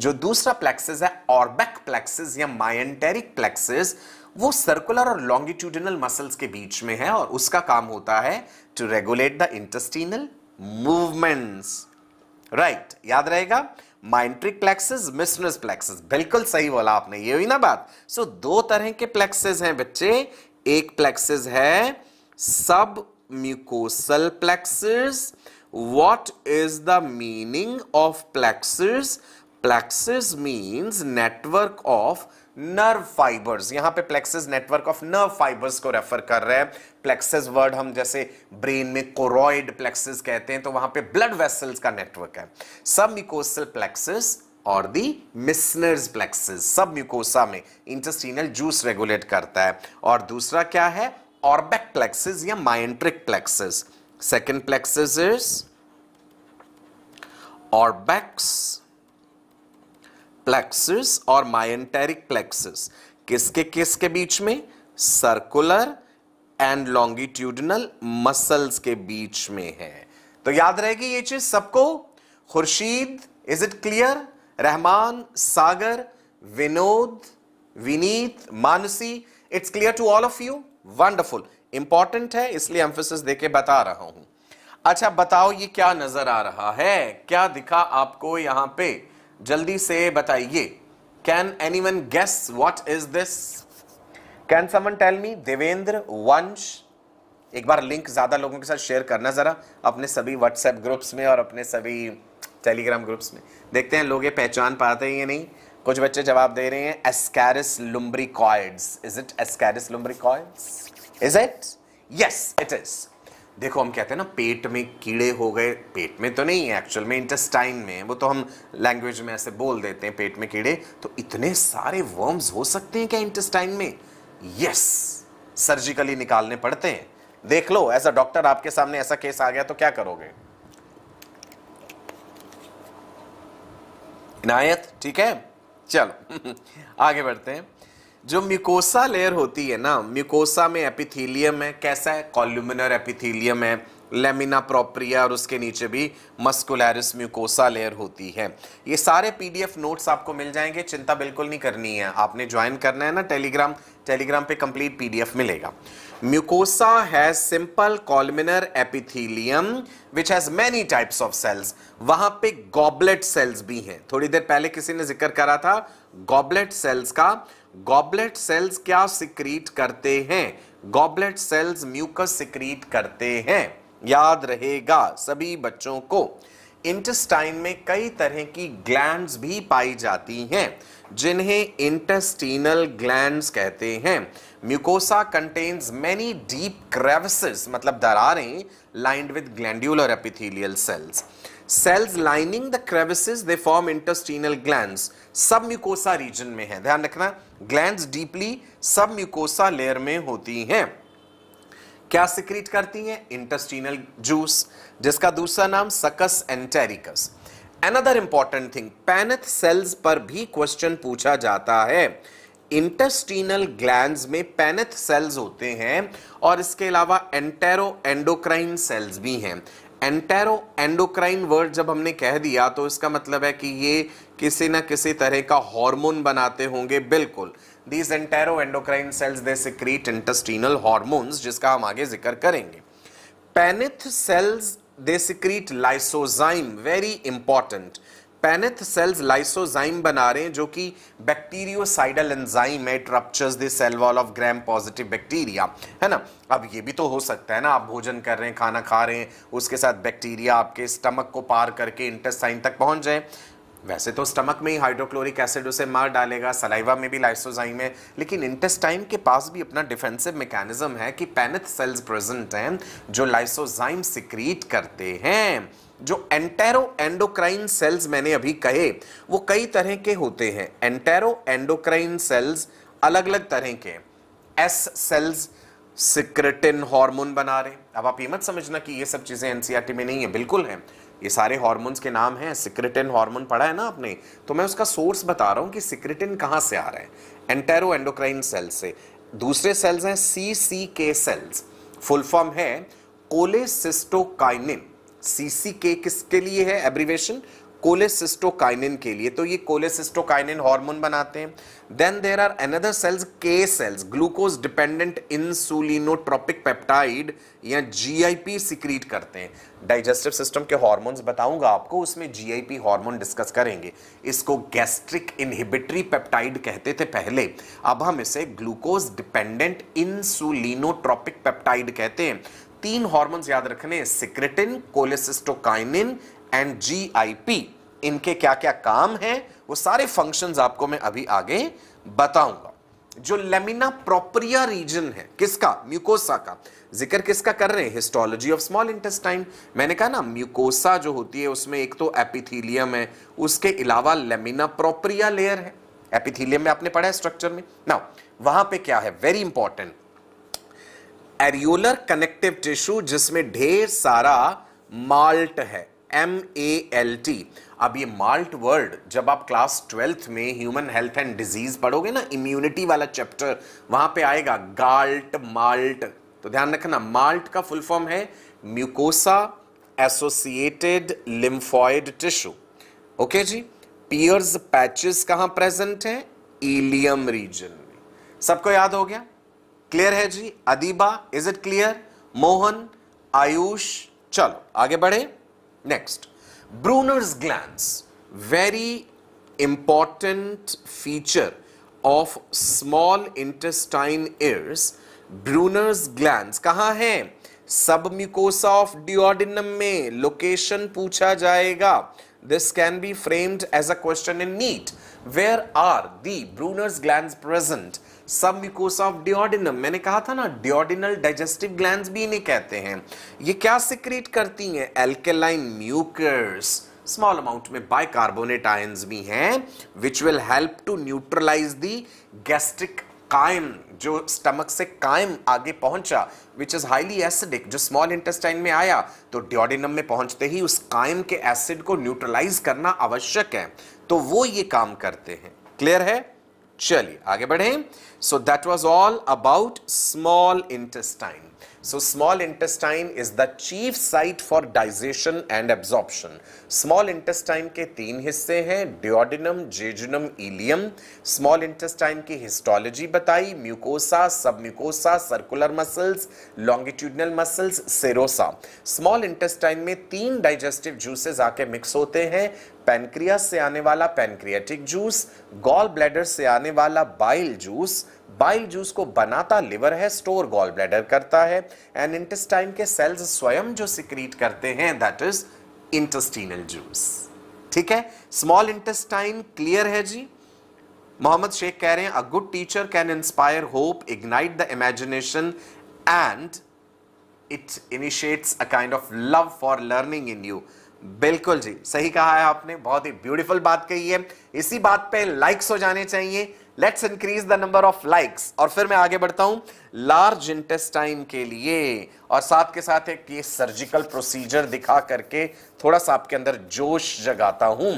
जो दूसरा प्लेक्सेस है ऑर्बेक प्लेक्सिस या माइंटेरिक प्लेक्सिस वो सर्कुलर और लॉन्गिट्यूडिनल मसल्स के बीच में है और उसका काम होता है to regulate the intestinal movements right याद रहेगा माइंट्रिक प्लेक्सिस मिसनस प्लेक्सिस बिल्कुल सही बोला आपने ये हुई ना बात सो so, दो तरह के प्लेक्सेस हैं बच्चे एक प्लेक्सेस है submucosal plexus what is the meaning of plexus plexus means network of nerve fibres यहां पे plexus network of nerve fibres को रेफर कर रहे हैं प्लेक्सिस वर्ड हम जैसे ब्रेन में कोरोइड प्लेक्सिस कहते हैं तो वहां पे ब्लड वेसल्स का नेटवर्क है सब मिकोसल प्लेक्सिस और the Meissner's plexus submucosa में इंटेस्टिनल जूस रेगुलेट करता है और दूसरा क्या है ऑर्बेक प्लेक्सिस या myenteric plexus second plexus is Auerbach's plexus और मायंटेरिक प्लेक्सिस किसके किसके बीच में सर्कुलर एंड लॉन्गिट्यूडनल मसल्स के बीच में है तो याद रहेगी ये चीज सबको Khurshid is it clear Rahman Sagar Vinod Vineet Mansi it's clear to all of you wonderful important है इसलिए एम्फोसिस देके बता रहा हूं अच्छा बताओ ये क्या नजर आ रहा है क्या दिखा आपको यहां पे जल्दी से बताइए can anyone guess what is this can Suman tell me Devendra Vansh एक बार लिंक ज़्यादा लोगों के साथ शेयर करना ज़रा अपने सभी व्हाट्सएप ग्रुप्स में और अपने सभी टेलीग्राम ग्रुप्स में देखते हैं लोग ये पहचान पाते हैं या नहीं कुछ बच्चे जवाब दे रहे हैं Ascaris lumbricoides is it Ascaris lumbri lumbricoides is it yes it is देखो हम कहते हैं ना पेट में कीड़े हो गए पेट में तो नहीं है एक्चुअल में इंटेस्टाइन में वो तो हम लैंग्वेज में ऐसे बोल देते हैं पेट में कीड़े तो इतने सारे वर्म्स हो सकते हैं क्या इंटेस्टाइन में यस सर्जिकली निकालने पड़ते हैं देख लो एज अ डॉक्टर आपके सामने ऐसा केस आ गया तो क्या करोगे इनायत ठीक है चलो आगे बढ़ते हैं जो म्यूकोसा लेयर होती है ना म्यूकोसा में एपिथीलियम है कैसा है कॉल्यूमिनर एपिथीलियम है लेमिना प्रोप्रिया और उसके नीचे भी मस्कुलरिस म्यूकोसा लेयर होती है ये सारे पीडीएफ नोट्स आपको मिल जाएंगे चिंता बिल्कुल नहीं करनी है आपने ज्वाइन करना है ना टेलीग्राम टेलीग्राम पे कंप्लीट पीडीएफ मिलेगा mucosa has simple columnar epithelium which has many types of cells वहां पे गॉबलेट सेल्स भी हैं थोड़ी देर पहले किसी ने जिक्र करा था गॉबलेट सेल्स का गॉबलेट सेल्स क्या सिक्रीट करते हैं गॉबलेट सेल्स म्यूकस सिक्रीट करते हैं याद रहेगा सभी बच्चों को इंटेस्टाइन में कई तरह की ग्लैंड्स भी पाई जाती हैं जिन्हें इंटेस्टिनल ग्लैंड्स कहते हैं mucosa contains many deep crevice मतलब दरारें lined with glandular epithelial cells cells lining the crevices they form form gland submucosa region में है ध्यान रखना gland deeply submucosa layer में होती हैं क्या सिक्रीट करती हैं इंटेस्टिनल जूस जिसका दूसरा नाम succus entericus another important thing Paneth cells पर भी क्वेश्चन पूछा जाता है इंटेस्टिनल ग्लैंड्स में पैनथ सेल्स होते हैं और इसके अलावा एंटेरो एंडोक्राइन सेल्स भी हैं एंटेरो एंडोक्राइन वर्ड जब हमने कह दिया तो इसका मतलब है कि ये किसी ना किसी तरह का हार्मोन बनाते होंगे बिल्कुल these enteroendocrine cells they secrete intestinal hormone जिसका हम आगे जिक्र करेंगे Paneth cells they secrete lysozyme very important Paneth cells lysozyme बना रहे हैं जो कि बैक्टीरियोसाइडल एंजाइम है it ruptures the cell wall of gram positive bacteria है ना अब ये भी तो हो सकता है ना आप भोजन कर रहे हैं खाना खा रहे हैं उसके साथ बैक्टीरिया आपके स्टमक को पार करके इंटेस्टाइन तक पहुंच जाए वैसे तो स्टमक में ही हाइड्रोक्लोरिक एसिड उसे मार डालेगा सलाइवा में भी लाइसोजाइम है लेकिन इंटेस्टाइन के पास भी अपना डिफेंसिव मैकेनिज्म है कि पैनिथ सेल्स प्रेजेंट हैं जो लाइसोजाइम सिक्रीट करते हैं जो एंटेरो एंडोक्राइन सेल्स मैंने अभी कहे वो कई तरह के होते हैं एंटेरो एंडोक्राइन सेल्स अलग अलग तरह के एस सेल्स सिक्रेटिन हार्मोन बना रहे अब आप ये मत समझना कि ये सब चीज़ें एनसीईआरटी e में नहीं है बिल्कुल है ये सारे हार्मोन्स के नाम हैं सिक्रेटिन हार्मोन पढ़ा है ना आपने तो मैं उसका सोर्स बता रहा हूं कि सिक्रेटिन कहाँ से आ रहा है एंटेरो एंडोक्राइन सेल से दूसरे सेल्स हैं C C K cells full form है कोलेसिस्टोकाइनिन सीसीके किसके लिए है एब्रीवेशन कोलेसिस्टोकाइनिन के लिए तो ये कोलेसिस्टोकाइनिन हार्मोन बनाते हैं then there are another cells K cells glucose dependent insulinotropic peptide या जीआईपी सिक्रीट करते हैं डाइजेस्टिव सिस्टम के हार्मोन्स बताऊंगा आपको उसमें जीआईपी हार्मोन डिस्कस करेंगे इसको गैस्ट्रिक इनहिबिटरी पेप्टाइड कहते थे पहले अब हम इसे ग्लूकोज डिपेंडेंट इंसुलिनोट्रोपिक पेप्टाइड कहते हैं तीन हार्मोन्स याद रखने सिक्रेटिन कोलेसिस्टोकाइनिन एंड जीआईपी इनके क्या क्या काम है वो सारे फंक्शंस आपको मैं अभी आगे बताऊंगा जो लेमिना प्रोपरिया रीजन है किसका म्यूकोसा का जिक्र किसका कर रहे हैं हिस्टोलॉजी ऑफ स्मॉल इंटेस्टाइन मैंने कहा ना म्यूकोसा जो होती है उसमें एक तो एपिथीलियम है उसके अलावा लेमिना प्रोपरिया लेयर है एपिथीलियम में आपने पढ़ा है स्ट्रक्चर में ना वहां पे क्या है very important areolar connective tissue जिसमें ढेर सारा माल्ट है एम ए एल टी अब ये माल्ट वर्ड जब आप क्लास ट्वेल्थ में ह्यूमन हेल्थ एंड डिजीज पढ़ोगे ना इम्यूनिटी वाला चैप्टर वहां पे आएगा गाल्ट माल्ट तो ध्यान रखना माल्ट का फुल फॉर्म है mucosa associated lymphoid tissue okay जी पियर्स पैचेस कहां प्रेजेंट है ईलियम रीजन में सबको याद हो गया क्लियर है जी Adiba is it clear Mohan Ayush चलो आगे बढ़े next Brunner's gland very important feature of small intestine is Brunner's gland कहां है सब म्यूकोसा ऑफ डिओडिनम में लोकेशन पूछा जाएगा this can be framed as a question in NEET where are the Brunner's gland present submucosa of duodenum मैंने कहा था ना डिओर्डिनल digestive gland भी इन्हें कहते हैं ये क्या सिक्रिएट करती हैं एल्केलाइन म्यूकर्स स्मॉल अमाउंट में बाइकार्बोनेट आय भी हैं which will help to neutralise the gastric chyme जो स्टमक से कायम आगे पहुंचा विच इज हाईली एसिडिक जो स्मॉल इंटेस्टाइन में आया तो डिओडिनम में पहुंचते ही उस कायम के एसिड को न्यूट्रलाइज करना आवश्यक है तो वो ये काम करते हैं क्लियर है चलिए आगे बढ़े so that was all about small intestine So small intestine is the chief site for digestion and absorption. Small intestine के तीन हिस्से हैं duodenum, jejunum, ileum. Small intestine की histology बताई mucosa, submucosa, circular muscles, longitudinal muscles, serosa. Small intestine में तीन digestive juices आके mix होते हैं पेनक्रियास से आने वाला पेनक्रियाटिक जूस गॉल ब्लैडर से आने वाला बाइल जूस बाइल जूस को बनाता लिवर है स्टोर गॉल ब्लैडर करता है एंड इंटेस्टाइन के सेल्स स्वयं जो सिक्रीट करते हैं दैट इज इंटेस्टिनल जूस ठीक है स्मॉल इंटेस्टाइन क्लियर है जी मोहम्मद शेख कह रहे हैं a good teacher can inspire hope ignite the imagination and it initiates a kind of love for learning in you बिल्कुल जी सही कहा है आपने बहुत ही ब्यूटीफुल बात कही है इसी बात पे लाइक्स हो जाने चाहिए let's increase the number of likes और फिर मैं आगे बढ़ता हूं लार्ज इंटेस्टाइन के लिए और साथ के साथ एक ये सर्जिकल प्रोसीजर दिखा करके थोड़ा सा आपके अंदर जोश जगाता हूं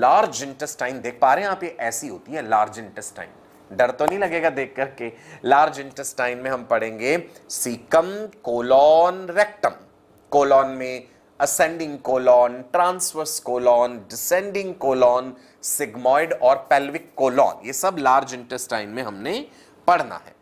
लार्ज इंटेस्टाइन देख पा रहे हैं आप ये ऐसी होती है लार्ज इंटेस्टाइन डर तो नहीं लगेगा देख करके लार्ज इंटेस्टाइन में हम पढ़ेंगे सीकम कोलॉन रेक्टम कोलॉन में ascending colon transverse colon descending colon sigmoid और पेल्विक कोलॉन ये सब लार्ज इंटेस्टाइन में हमने पढ़ना है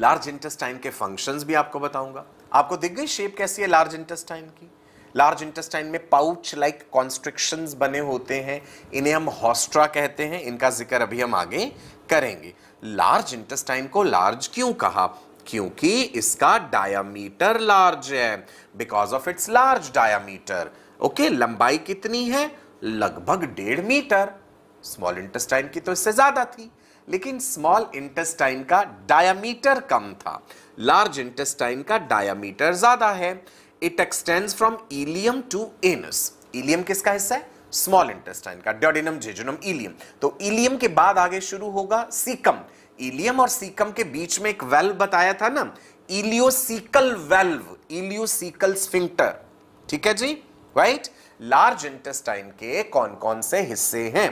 लार्ज इंटेस्टाइन के फंक्शंस भी आपको बताऊंगा आपको दिख गई शेप कैसी है लार्ज इंटेस्टाइन की लार्ज इंटेस्टाइन में पाउच लाइक कॉन्स्ट्रिक्शन बने होते हैं इन्हें हम हॉस्ट्रा कहते हैं इनका जिक्र अभी हम आगे करेंगे लार्ज इंटेस्टाइन को लार्ज क्यों कहा क्योंकि इसका डायामीटर लार्ज है because of its large diameter okay लंबाई कितनी है लगभग डेढ़ मीटर स्मॉल इंटेस्टाइन की तो इससे ज्यादा थी लेकिन स्मॉल इंटेस्टाइन का डायमीटर कम था लार्ज इंटेस्टाइन का डायमीटर ज्यादा है it extends from ileum to anus ileum किसका हिस्सा है स्मॉल इंटेस्टाइन का डोडिनम जेजुनम इलियम तो इलियम के बाद आगे शुरू होगा सीकम इलियम और सीकम के बीच में एक वेल्व बताया था ना इलियोसिकल वेल्व इलियोसिकल स्फिंक्टर ठीक है जी राइट right? लार्ज इंटेस्टाइन के कौन कौन से हिस्से हैं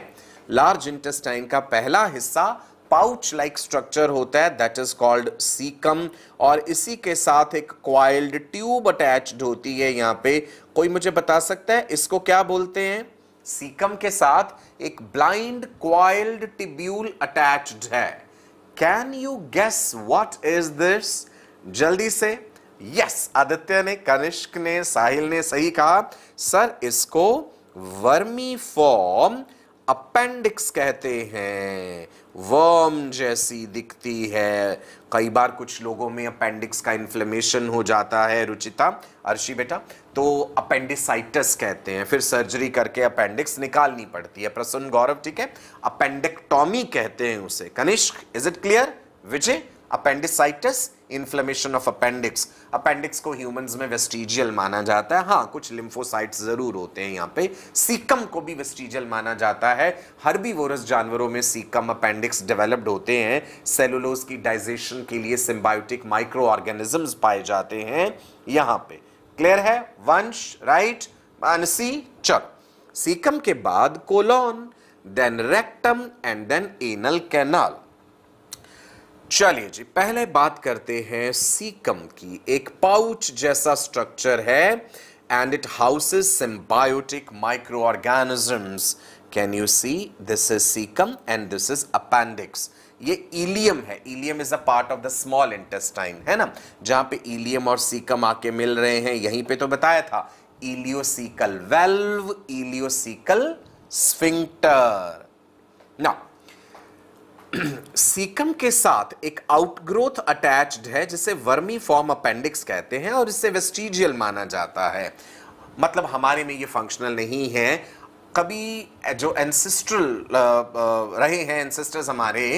लार्ज इंटेस्टाइन का पहला हिस्सा पाउच लाइक स्ट्रक्चर होता है दैट इज कॉल्ड सीकम और इसी के साथ एक क्वाइल्ड ट्यूब अटैच्ड होती है यहाँ पे कोई मुझे बता सकता है इसको क्या बोलते हैं सीकम के साथ एक ब्लाइंड क्वाइल्ड टिब्यूल अटैच्ड है can you guess what is this जल्दी से यस आदित्य ने कनिष्क ने साहिल ने सही कहा सर इसको वर्मी फॉर्म अपेंडिक्स कहते हैं वर्म जैसी दिखती है कई बार कुछ लोगों में अपेंडिक्स का इन्फ्लेमेशन हो जाता है रुचिता अर्शी बेटा तो अपेंडिसाइटिस कहते हैं फिर सर्जरी करके अपेंडिक्स निकालनी पड़ती है प्रसन्न गौरव ठीक है अपेंडिक्टॉमी कहते हैं उसे Kanishk is it clear Vijay appendicitis inflammation of appendix appendix को ह्यूमंस में वेस्टिजियल माना जाता है हाँ कुछ लिम्फोसाइट्स ज़रूर होते हैं यहाँ पे सीकम को भी वेस्टिजियल माना जाता है हर भी वोरस जानवरों में सीकम अपेंडिक्स डेवलप्ड होते हैं सेलुलोज की डाइजेशन के लिए सिम्बायोटिक माइक्रो ऑर्गेनिजम्स पाए जाते हैं यहाँ पे क्लियर है वंश राइट अनसी चलो सीकम के बाद colon then rectum and then anal canal चलिए जी पहले बात करते हैं सीकम की एक पाउच जैसा स्ट्रक्चर है and it houses symbiotic micro microorganisms can you see this is caecum and this is appendix ये इलियम है ileum is a part of the small intestine है ना जहां पे इलियम और सीकम आके मिल रहे हैं यहीं पे तो बताया था इलियोसिकल वेल्व इलियोसिकल स्फिंक्टर ना सीकम के साथ एक आउटग्रोथ अटैच्ड है जिसे वर्मी फॉर्म अपेंडिक्स कहते हैं और इसे वेस्टिजियल माना जाता है मतलब हमारे में ये फंक्शनल नहीं है कभी जो एंसेस्ट्रल रहे हैं एंसेस्टर्स हमारे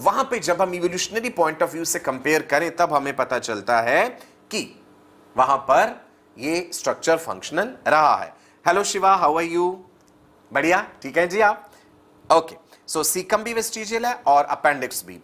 वहां पे जब हम इवोल्यूशनरी पॉइंट ऑफ व्यू से कंपेयर करें तब हमें पता चलता है कि वहाँ पर ये स्ट्रक्चर फंक्शनल रहा है hello Shiva how are you बढ़िया ठीक है जी आप ओके okay. सो सीकम भी वेस्टिजियल है और अपेंडिक्स भी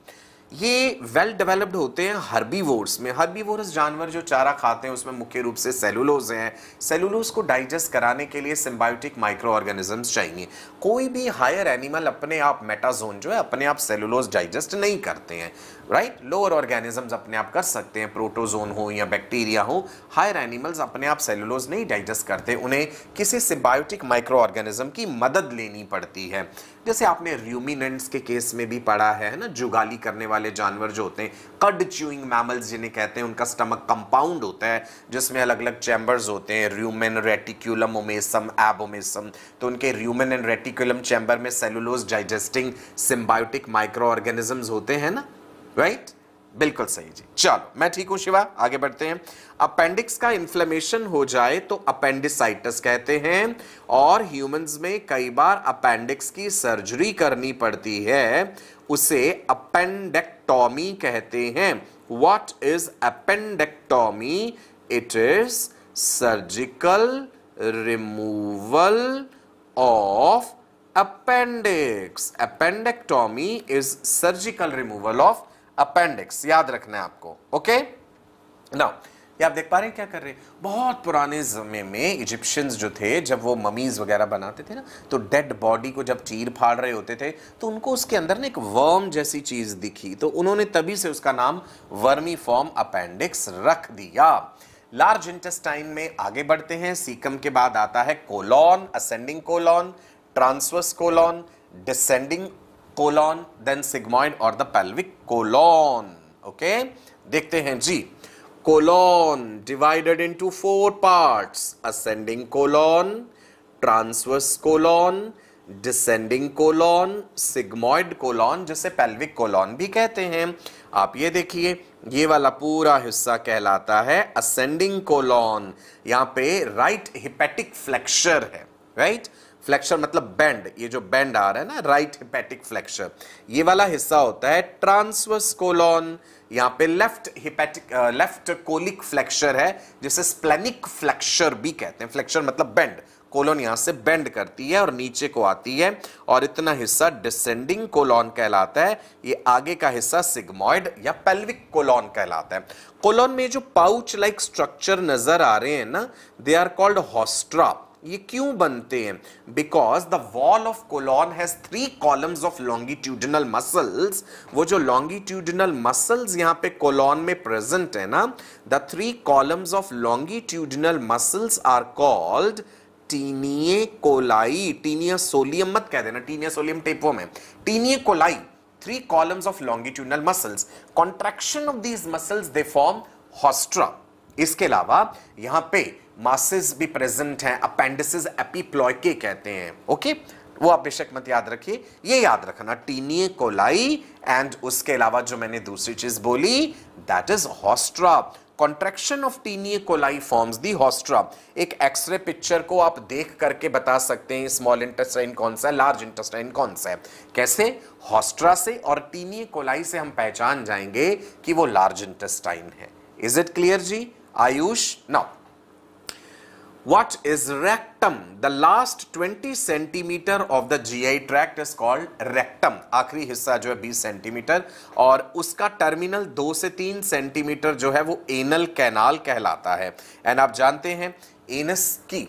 ये वेल डेवलप्ड होते हैं वोर्स में वोर्स जानवर जो चारा खाते हैं उसमें मुख्य रूप से सेलुलोज हैं सेलुलोज को डाइजेस्ट कराने के लिए सिम्बायोटिक माइक्रो ऑर्गेनिजम्स चाहिए कोई भी हायर एनिमल अपने आप मेटाजोन जो है अपने आप सेलुलोज डाइजेस्ट नहीं करते हैं राइट लोअर ऑर्गेनिजम्स अपने आप कर सकते हैं प्रोटोजोन हो या बैक्टीरिया हो हायर एनिमल्स अपने आप सेलुलोज नहीं डाइजेस्ट करते उन्हें किसी सिम्बायोटिक माइक्रो ऑर्गेनिज्म की मदद लेनी पड़ती है जैसे आपने र्यूमिनेंट्स के केस में भी पढ़ा है ना जुगाली करने वाले जानवर जो होते हैं कड च्यूइंग मैमल्स जिन्हें कहते हैं उनका स्टमक कंपाउंड होता है जिसमें अलग अलग चैम्बर्स होते हैं र्यूमेन रेटिक्यूलम ओमेसम एबोमेसम तो उनके र्यूमेन एंड रेटिक्यूलम चैम्बर में cellulose digesting symbiotic micro organisms होते हैं ना राइट बिल्कुल सही जी चलो मैं ठीक हूं शिवा आगे बढ़ते हैं अपेंडिक्स का इन्फ्लेमेशन हो जाए तो अपेंडिसाइटिस कहते हैं और ह्यूमंस में कई बार अपेंडिक्स की सर्जरी करनी पड़ती है उसे अपेंडेक्टोमी कहते हैं what is appendectomy it is surgical removal of appendix appendectomy is surgical removal of appendix याद रखना है आपको ओके नाउ ये आप देख पा रहे हैं क्या कर रहे हैं बहुत पुराने समय में इजिप्शियंस जो थे जब वो ममीज वगैरह बनाते थे ना तो डेड बॉडी को जब चीर फाड़ रहे होते थे तो उनको उसके अंदर ना एक वर्म जैसी चीज़ दिखी तो उन्होंने तभी से उसका नाम वर्मी फॉर्म अपेंडिक्स रख दिया लार्ज इंटेस्टाइन में आगे बढ़ते हैं सीकम के बाद आता है colon ascending colon transverse colon descending colon, then sigmoid or the pelvic colon. Okay, देखते हैं जी colon divided into four parts ascending colon, transverse colon, descending colon sigmoid colon जिसे पेल्विक कोलॉन भी कहते हैं आप ये देखिए ये वाला पूरा हिस्सा कहलाता है असेंडिंग कोलॉन यहाँ पे राइट हिपेटिक फ्लेक्शर है राइट right? फ्लेक्शर मतलब बैंड ये जो बैंड आ रहा है ना राइट हिपैटिक फ्लेक्शर ये वाला हिस्सा होता है ट्रांसवर्स कोलॉन यहाँ पे left hepatic left colic flexure है जिसे स्प्लेनिक फ्लेक्शर भी कहते हैं फ्लेक्शर मतलब बैंड कोलोन यहां से बेंड करती है और नीचे को आती है और इतना हिस्सा डिसेंडिंग कोलोन कहलाता है ये आगे का हिस्सा सिग्मोइड या पेल्विक कोलोन कहलाता है कोलोन में जो पाउच लाइक स्ट्रक्चर नजर आ रहे हैं ना दे आर कॉल्ड हॉस्ट्रा ये क्यों बनते हैं because the wall of colon has three columns of longitudinal muscles वो जो लॉन्गिट्यूडनल मसल्स यहाँ पे कोलॉन में प्रेजेंट है ना the three columns of longitudinal muscles are called taeniae coli taenia solium मत कह देना टीनिया सोलियम टेपो में taeniae coli three columns of longitudinal muscles contraction of these muscles they form haustra इसके अलावा यहाँ पे मासेस भी प्रेजेंट हैं अपेंडिसेस के कहते हैं ओके वो आप बेशक मत याद रखिए ये याद रखना टीनिय कोलाई एंड उसके अलावा जो मैंने दूसरी चीज बोली that is haustra contraction of taeniae coli forms the haustra एक एक्सरे पिक्चर को आप देख करके बता सकते हैं स्मॉल इंटेस्टाइन कौन सा है लार्ज इंटेस्टाइन कौन सा है कैसे हॉस्ट्रा से और टीनिय कोलाई से हम पहचान जाएंगे कि वो लार्ज इंटेस्टाइन है इज इट क्लियर जी Ayush now What is rectum? The last 20 centimetre of the GI tract is called rectum. आखिरी हिस्सा जो है बीस सेंटीमीटर और उसका टर्मिनल दो से तीन सेंटीमीटर जो है वो एनल कैनाल कहलाता है एंड आप जानते हैं एनस की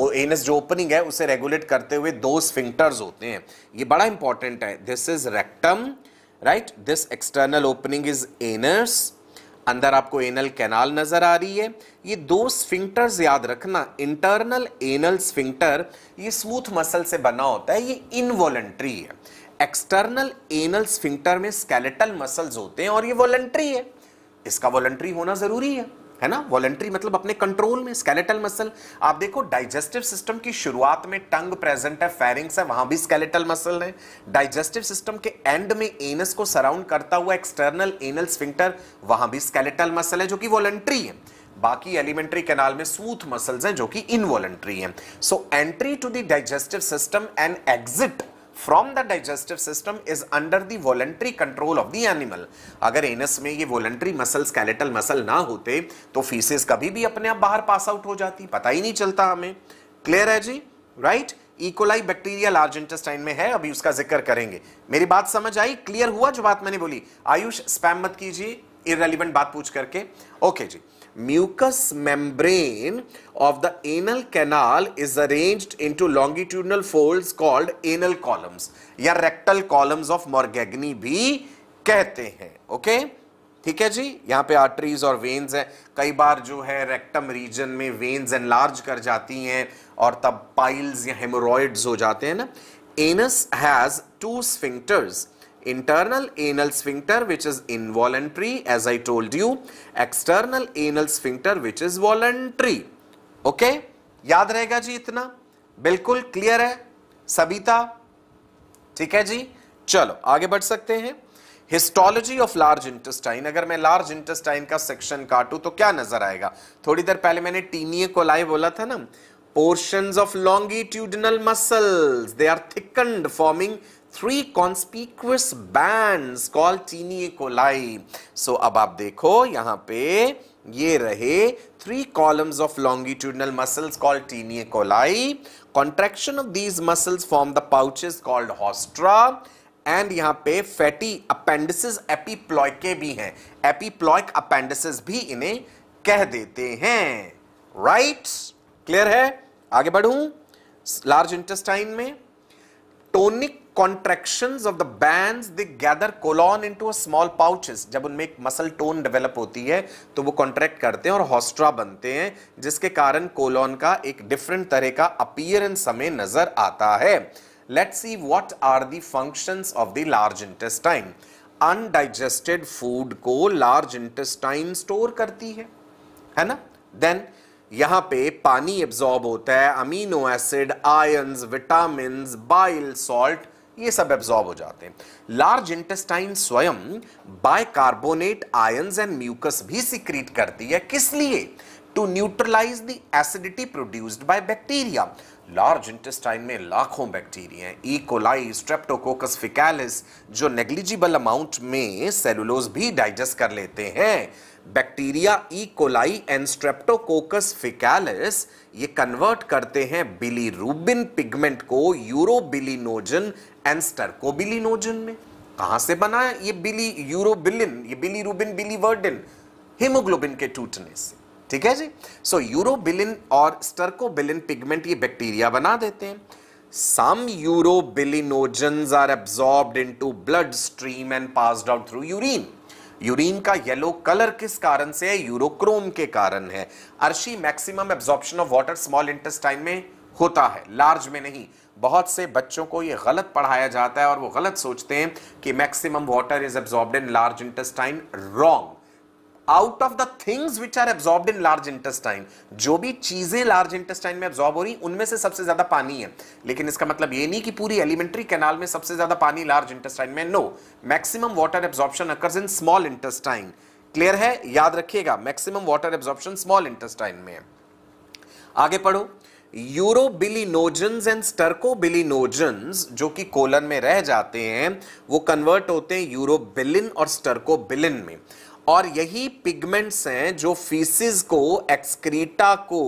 और एनस जो ओपनिंग है उसे रेगुलेट करते हुए दो स्फिंक्टर्स होते हैं ये बड़ा इंपॉर्टेंट है this is rectum right this external opening is anus अंदर आपको एनल कैनाल नज़र आ रही है ये दो स्फिंक्टर्स याद रखना इंटरनल एनल स्फिंक्टर ये स्मूथ मसल से बना होता है ये इनवॉलेंट्री है एक्सटर्नल एनल स्फिंक्टर में स्केलेटल मसल्स होते हैं और ये वॉलेंट्री है इसका वॉलेंट्री होना ज़रूरी है है ना वॉलेंट्री मतलब अपने कंट्रोल में स्केलेटल मसल आप देखो डाइजेस्टिव सिस्टम की शुरुआत में टंग प्रेजेंट है फेरिंग्स है वहां भी स्केलेटल मसल है डाइजेस्टिव सिस्टम के एंड में एनस को सराउंड करता हुआ एक्सटर्नल एनल स्फिंक्टर वहां भी स्केलेटल मसल है जो कि वॉलेंट्री है बाकी एलिमेंट्री कैनाल में सूथ मसल्स हैं जो कि इनवॉलेंट्री हैं so entry to the digestive system and exit from the digestive system is under the voluntary control of the animal अगर एनस में ये वॉलेंट्री मसल स्केलेटल मसल ना होते तो फीसेस कभी भी अपने आप बाहर पास आउट हो जाती पता ही नहीं चलता हमें क्लियर है जी right E coli bacteria large intestine में है अभी उसका जिक्र करेंगे मेरी बात समझ आई क्लियर हुआ जो बात मैंने बोली आयुष स्पैम मत कीजिए इरेलीवेंट बात पूछ करके ओके जी mucous membrane of the anal canal is arranged into longitudinal folds called anal columns या rectal columns of Morgagni भी कहते हैं ओके okay? ठीक है जी यहाँ पे आर्टरीज और वेन्स हैं कई बार जो है रेक्टम रीजन में वेन्स एनलार्ज कर जाती हैं और तब पाइल्स या हेमोरॉइड्स हो जाते हैं ना anus has two sphincters Internal anal sphincter which is involuntary as I told you. External anal sphincter which is voluntary. okay? yaad rahega ji itna bilkul clear hai sabita theek hai ji chalo aage badh sakte hain histology of large intestine अगर मैं large intestine का section काटूं तो क्या नजर आएगा थोड़ी देर पहले मैंने टीनिए कोलाई बोला था ना portions of longitudinal muscles they are thickened forming three conspicuous band call taeniae coli so अब आप देखो यहां पे ये रहे three columns of longitudinal muscles called taeniae coli contraction of these muscles form the pouches called haustra and यहां पे fatty appendices एपीप्लॉयके भी हैं एपीप्लॉयक अपेंडिसेस भी इन्हें कह देते हैं राइट right? क्लियर है आगे बढ़ू लार्ज इंटेस्टाइन में tonic contractions of the bands they gather colon into small pouches जब उनमें एक मसल टोन डेवेलप होती है तो वो कॉन्ट्रैक्ट करते हैं और हॉस्ट्रा बनते हैं जिसके कारण कोलॉन का एक डिफरेंट तरह का अपियरेंस हमें नजर आता है let's see what are the functions of the large intestine undigested food को लार्ज इंटेस्टाइन स्टोर करती है है ना देन यहाँ पे पानी एब्जॉर्ब होता है amino acid ions vitamin bile salt ये सब एब्जॉर्ब हो जाते हैं लार्ज इंटेस्टाइन स्वयं बायकार्बोनेट आयंस एंड म्यूकस भी सिक्रीट करती है किस लिए to neutralise the acidity produced by bacteria large intestine में लाखों बैक्टीरिया हैं ईकोलाई स्ट्रेप्टोकोकस फिकैलिस जो नेग्लिजिबल अमाउंट में सेलुलोज भी डाइजेस्ट कर लेते हैं bacteria E coli and streptococcus faecalis ये कन्वर्ट करते हैं बिलीरूबिन पिगमेंट को यूरोबिलिनोजन एंड स्टर्कोबिलिनोजन में कहां से बना ये बिली यूरोबिलिन ये बिलीरूबिन बिलीवर्डिन हीमोग्लोबिन के टूटने से ठीक है जी सो यूरोबिलिन और स्टर्कोबिलिन पिगमेंट ये बैक्टीरिया बना देते हैं some are urobilinogens into blood stream and passed out through urine urine का येलो कलर किस कारण से है यूरोक्रोम के कारण है Arshi maximum absorption of water small intestine में होता है लार्ज में नहीं बहुत से बच्चों को ये गलत पढ़ाया जाता है और वो गलत सोचते हैं कि maximum water is absorb in large intestine wrong out of the things which are absorb in large intestine जो भी चीजें लार्ज इंटेस्टाइन में एब्जॉर्ब हो रही उनमें से सबसे ज्यादा पानी है लेकिन इसका मतलब ये नहीं कि पूरी एलिमेंट्री कैनाल में सबसे ज्यादा पानी लार्ज इंटेस्टाइन में no maximum water absorption occurs in small intestine clear है याद रखिएगा maximum water absorption small intestine में है आगे पढ़ो यूरोबिलिनोजन्स एंड स्टर्कोबिलिनोजन्स जो कि कोलन में रह जाते हैं वो कन्वर्ट होते हैं यूरोबिलिन और स्टर्कोबिलिन में और यही पिगमेंट्स हैं जो फीसिस को एक्सक्रीटा को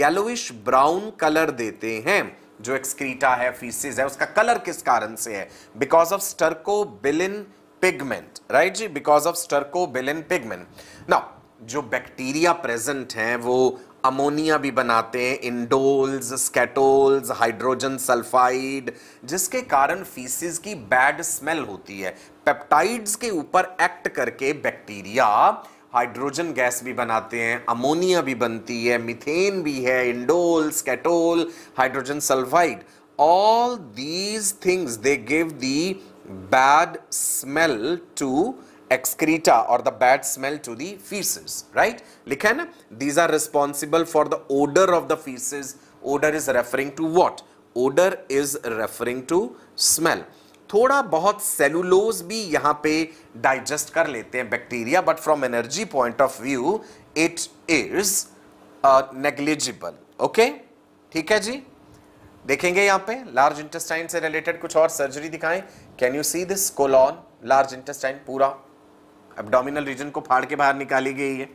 येलोइश ब्राउन कलर देते हैं जो एक्सक्रीटा है फीसिस है उसका कलर किस कारण से है because of stercobilin pigment right जी because of stercobilin pigment ना जो बैक्टीरिया प्रेजेंट हैं वो अमोनिया भी बनाते हैं इंडोल्स स्केटोल्स हाइड्रोजन सल्फाइड जिसके कारण फीसिस की बैड स्मेल होती है पेप्टाइड्स के ऊपर एक्ट करके बैक्टीरिया हाइड्रोजन गैस भी बनाते हैं अमोनिया भी बनती है मिथेन भी है indole skatole hydrogen sulphide all these things they give the bad smell to excreta or the bad smell to the feces, right? likha है ना These are responsible for the odor of the feces. Odor is referring to what? Odor is referring to smell. थोड़ा बहुत cellulose भी यहां पे digest कर लेते हैं bacteria but from energy point of view it is negligible okay ठीक है जी देखेंगे यहां पे लार्ज इंटेस्टाइन से रिलेटेड कुछ और सर्जरी दिखाएं can you see this colon large intestine पूरा एबडोमिनल रीजन को फाड़ के बाहर निकाली गई है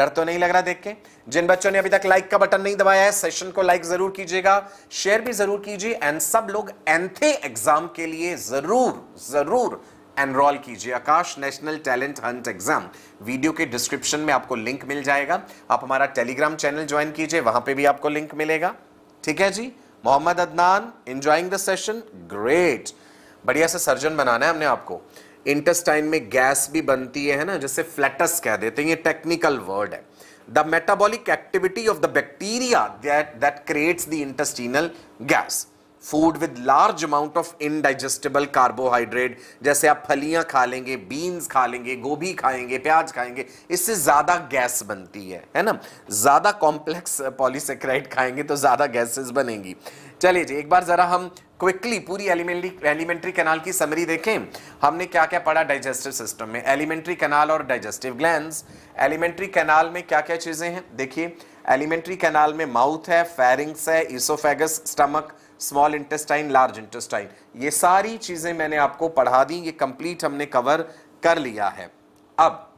डर तो नहीं लग रहा देख के जिन बच्चों ने अभी तक लाइक का बटन नहीं दबाया है सेशन को लाइक जरूर कीजिएगा शेयर भी जरूर कीजिए एंड सब लोग एंथे एग्जाम के लिए जरूर जरूर एनरोल कीजिए Aakash national talent hunt exam video के डिस्क्रिप्शन में आपको लिंक मिल जाएगा आप हमारा टेलीग्राम चैनल ज्वाइन कीजिए वहां पे भी आपको लिंक मिलेगा ठीक है जी Mohammad Adnan enjoying the session great बढ़िया से सर्जन बनाना है हमने आपको इंटेस्टाइन में गैस भी बनती है ना जैसे फ्लैटस कह देते हैं ये टेक्निकल वर्ड है the metabolic activity of the bacteria that that creates the intestinal gas food with large amount of indigestible carbohydrate जैसे आप फलियां खा लेंगे बीन्स खा लेंगे गोभी खाएंगे प्याज खाएंगे इससे ज़्यादा गैस बनती है है ना ज़्यादा कॉम्प्लेक्स पॉलीसेक्राइड खाएंगे तो ज़्यादा गैसेस बनेंगी चलिए जी एक बार जरा हम क्विकली पूरी एलिमेंट्री एलिमेंट्री कैनाल की समरी देखें हमने क्या क्या पढ़ा डाइजेस्टिव सिस्टम में एलिमेंट्री कैनाल और डाइजेस्टिव ग्लैंड एलिमेंट्री कैनाल में क्या क्या चीज़ें हैं देखिए एलिमेंट्री कैनाल में माउथ है फेरिंग्स है oesophagus stomach small intestine large intestine ये सारी चीज़ें मैंने आपको पढ़ा दी ये कंप्लीट हमने कवर कर लिया है अब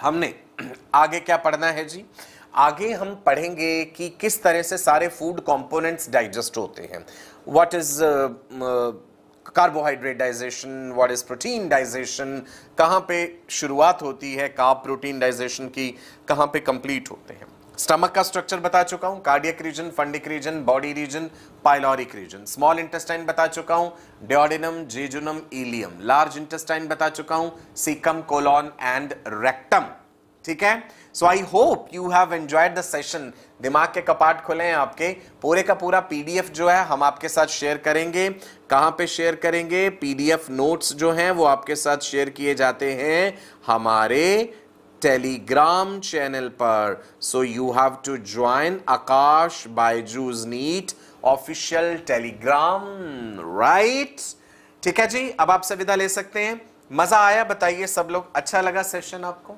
हमने आगे क्या पढ़ना है जी आगे हम पढ़ेंगे कि किस तरह से सारे फूड कंपोनेंट्स डाइजेस्ट होते हैं what is carbohydrate digestion what is protein digestion कहाँ पे शुरुआत होती है कहाँ प्रोटीन डाइजेशन की कहाँ पे कंप्लीट होते हैं स्टमक का स्ट्रक्चर बता चुका हूँ cardiac region fundic region body region pyloric region small intestine बता चुका हूँ duodenum jejunum ileum large intestine बता चुका हूँ सीकम कोलॉन एंड रेक्टम ठीक है so I hope you have enjoyed the session दिमाग के कपाट खुले हैं आपके पूरे का पूरा पीडीएफ जो है हम आपके साथ शेयर करेंगे कहां पे शेयर करेंगे पीडीएफ नोट्स जो हैं वो आपके साथ शेयर किए जाते हैं हमारे टेलीग्राम चैनल पर so you have to join Aakash Byju's NEET official Telegram right ठीक है जी अब आप विदा ले सकते हैं मजा आया बताइए सब लोग अच्छा लगा सेशन आपको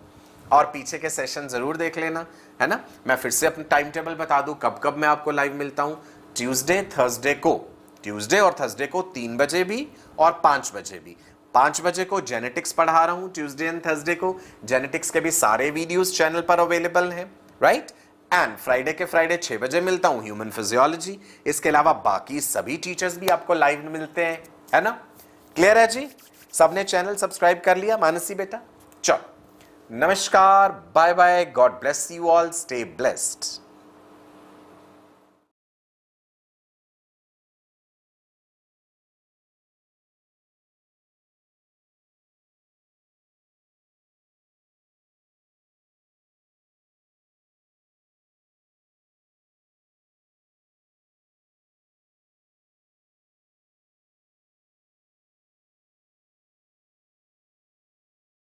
और पीछे के सेशन ज़रूर देख लेना है ना मैं फिर से अपना टाइम टेबल बता दू कब कब मैं आपको लाइव मिलता हूं ट्यूसडे थर्सडे को ट्यूसडे और थर्सडे को तीन बजे भी और पांच बजे भी पांच बजे को जेनेटिक्स पढ़ा रहा हूं ट्यूसडे एंड थर्सडे को जेनेटिक्स के भी सारे वीडियोस चैनल पर अवेलेबल हैं राइट एंड फ्राइडे के फ्राइडे छह बजे मिलता हूं ह्यूमन फिजियोलॉजी इसके अलावा बाकी सभी टीचर्स भी आपको लाइव मिलते हैं है ना क्लियर है जी सबने चैनल सब्सक्राइब कर लिया मानसी बेटा चलो Namaskar. Bye bye. God bless you all. Stay blessed.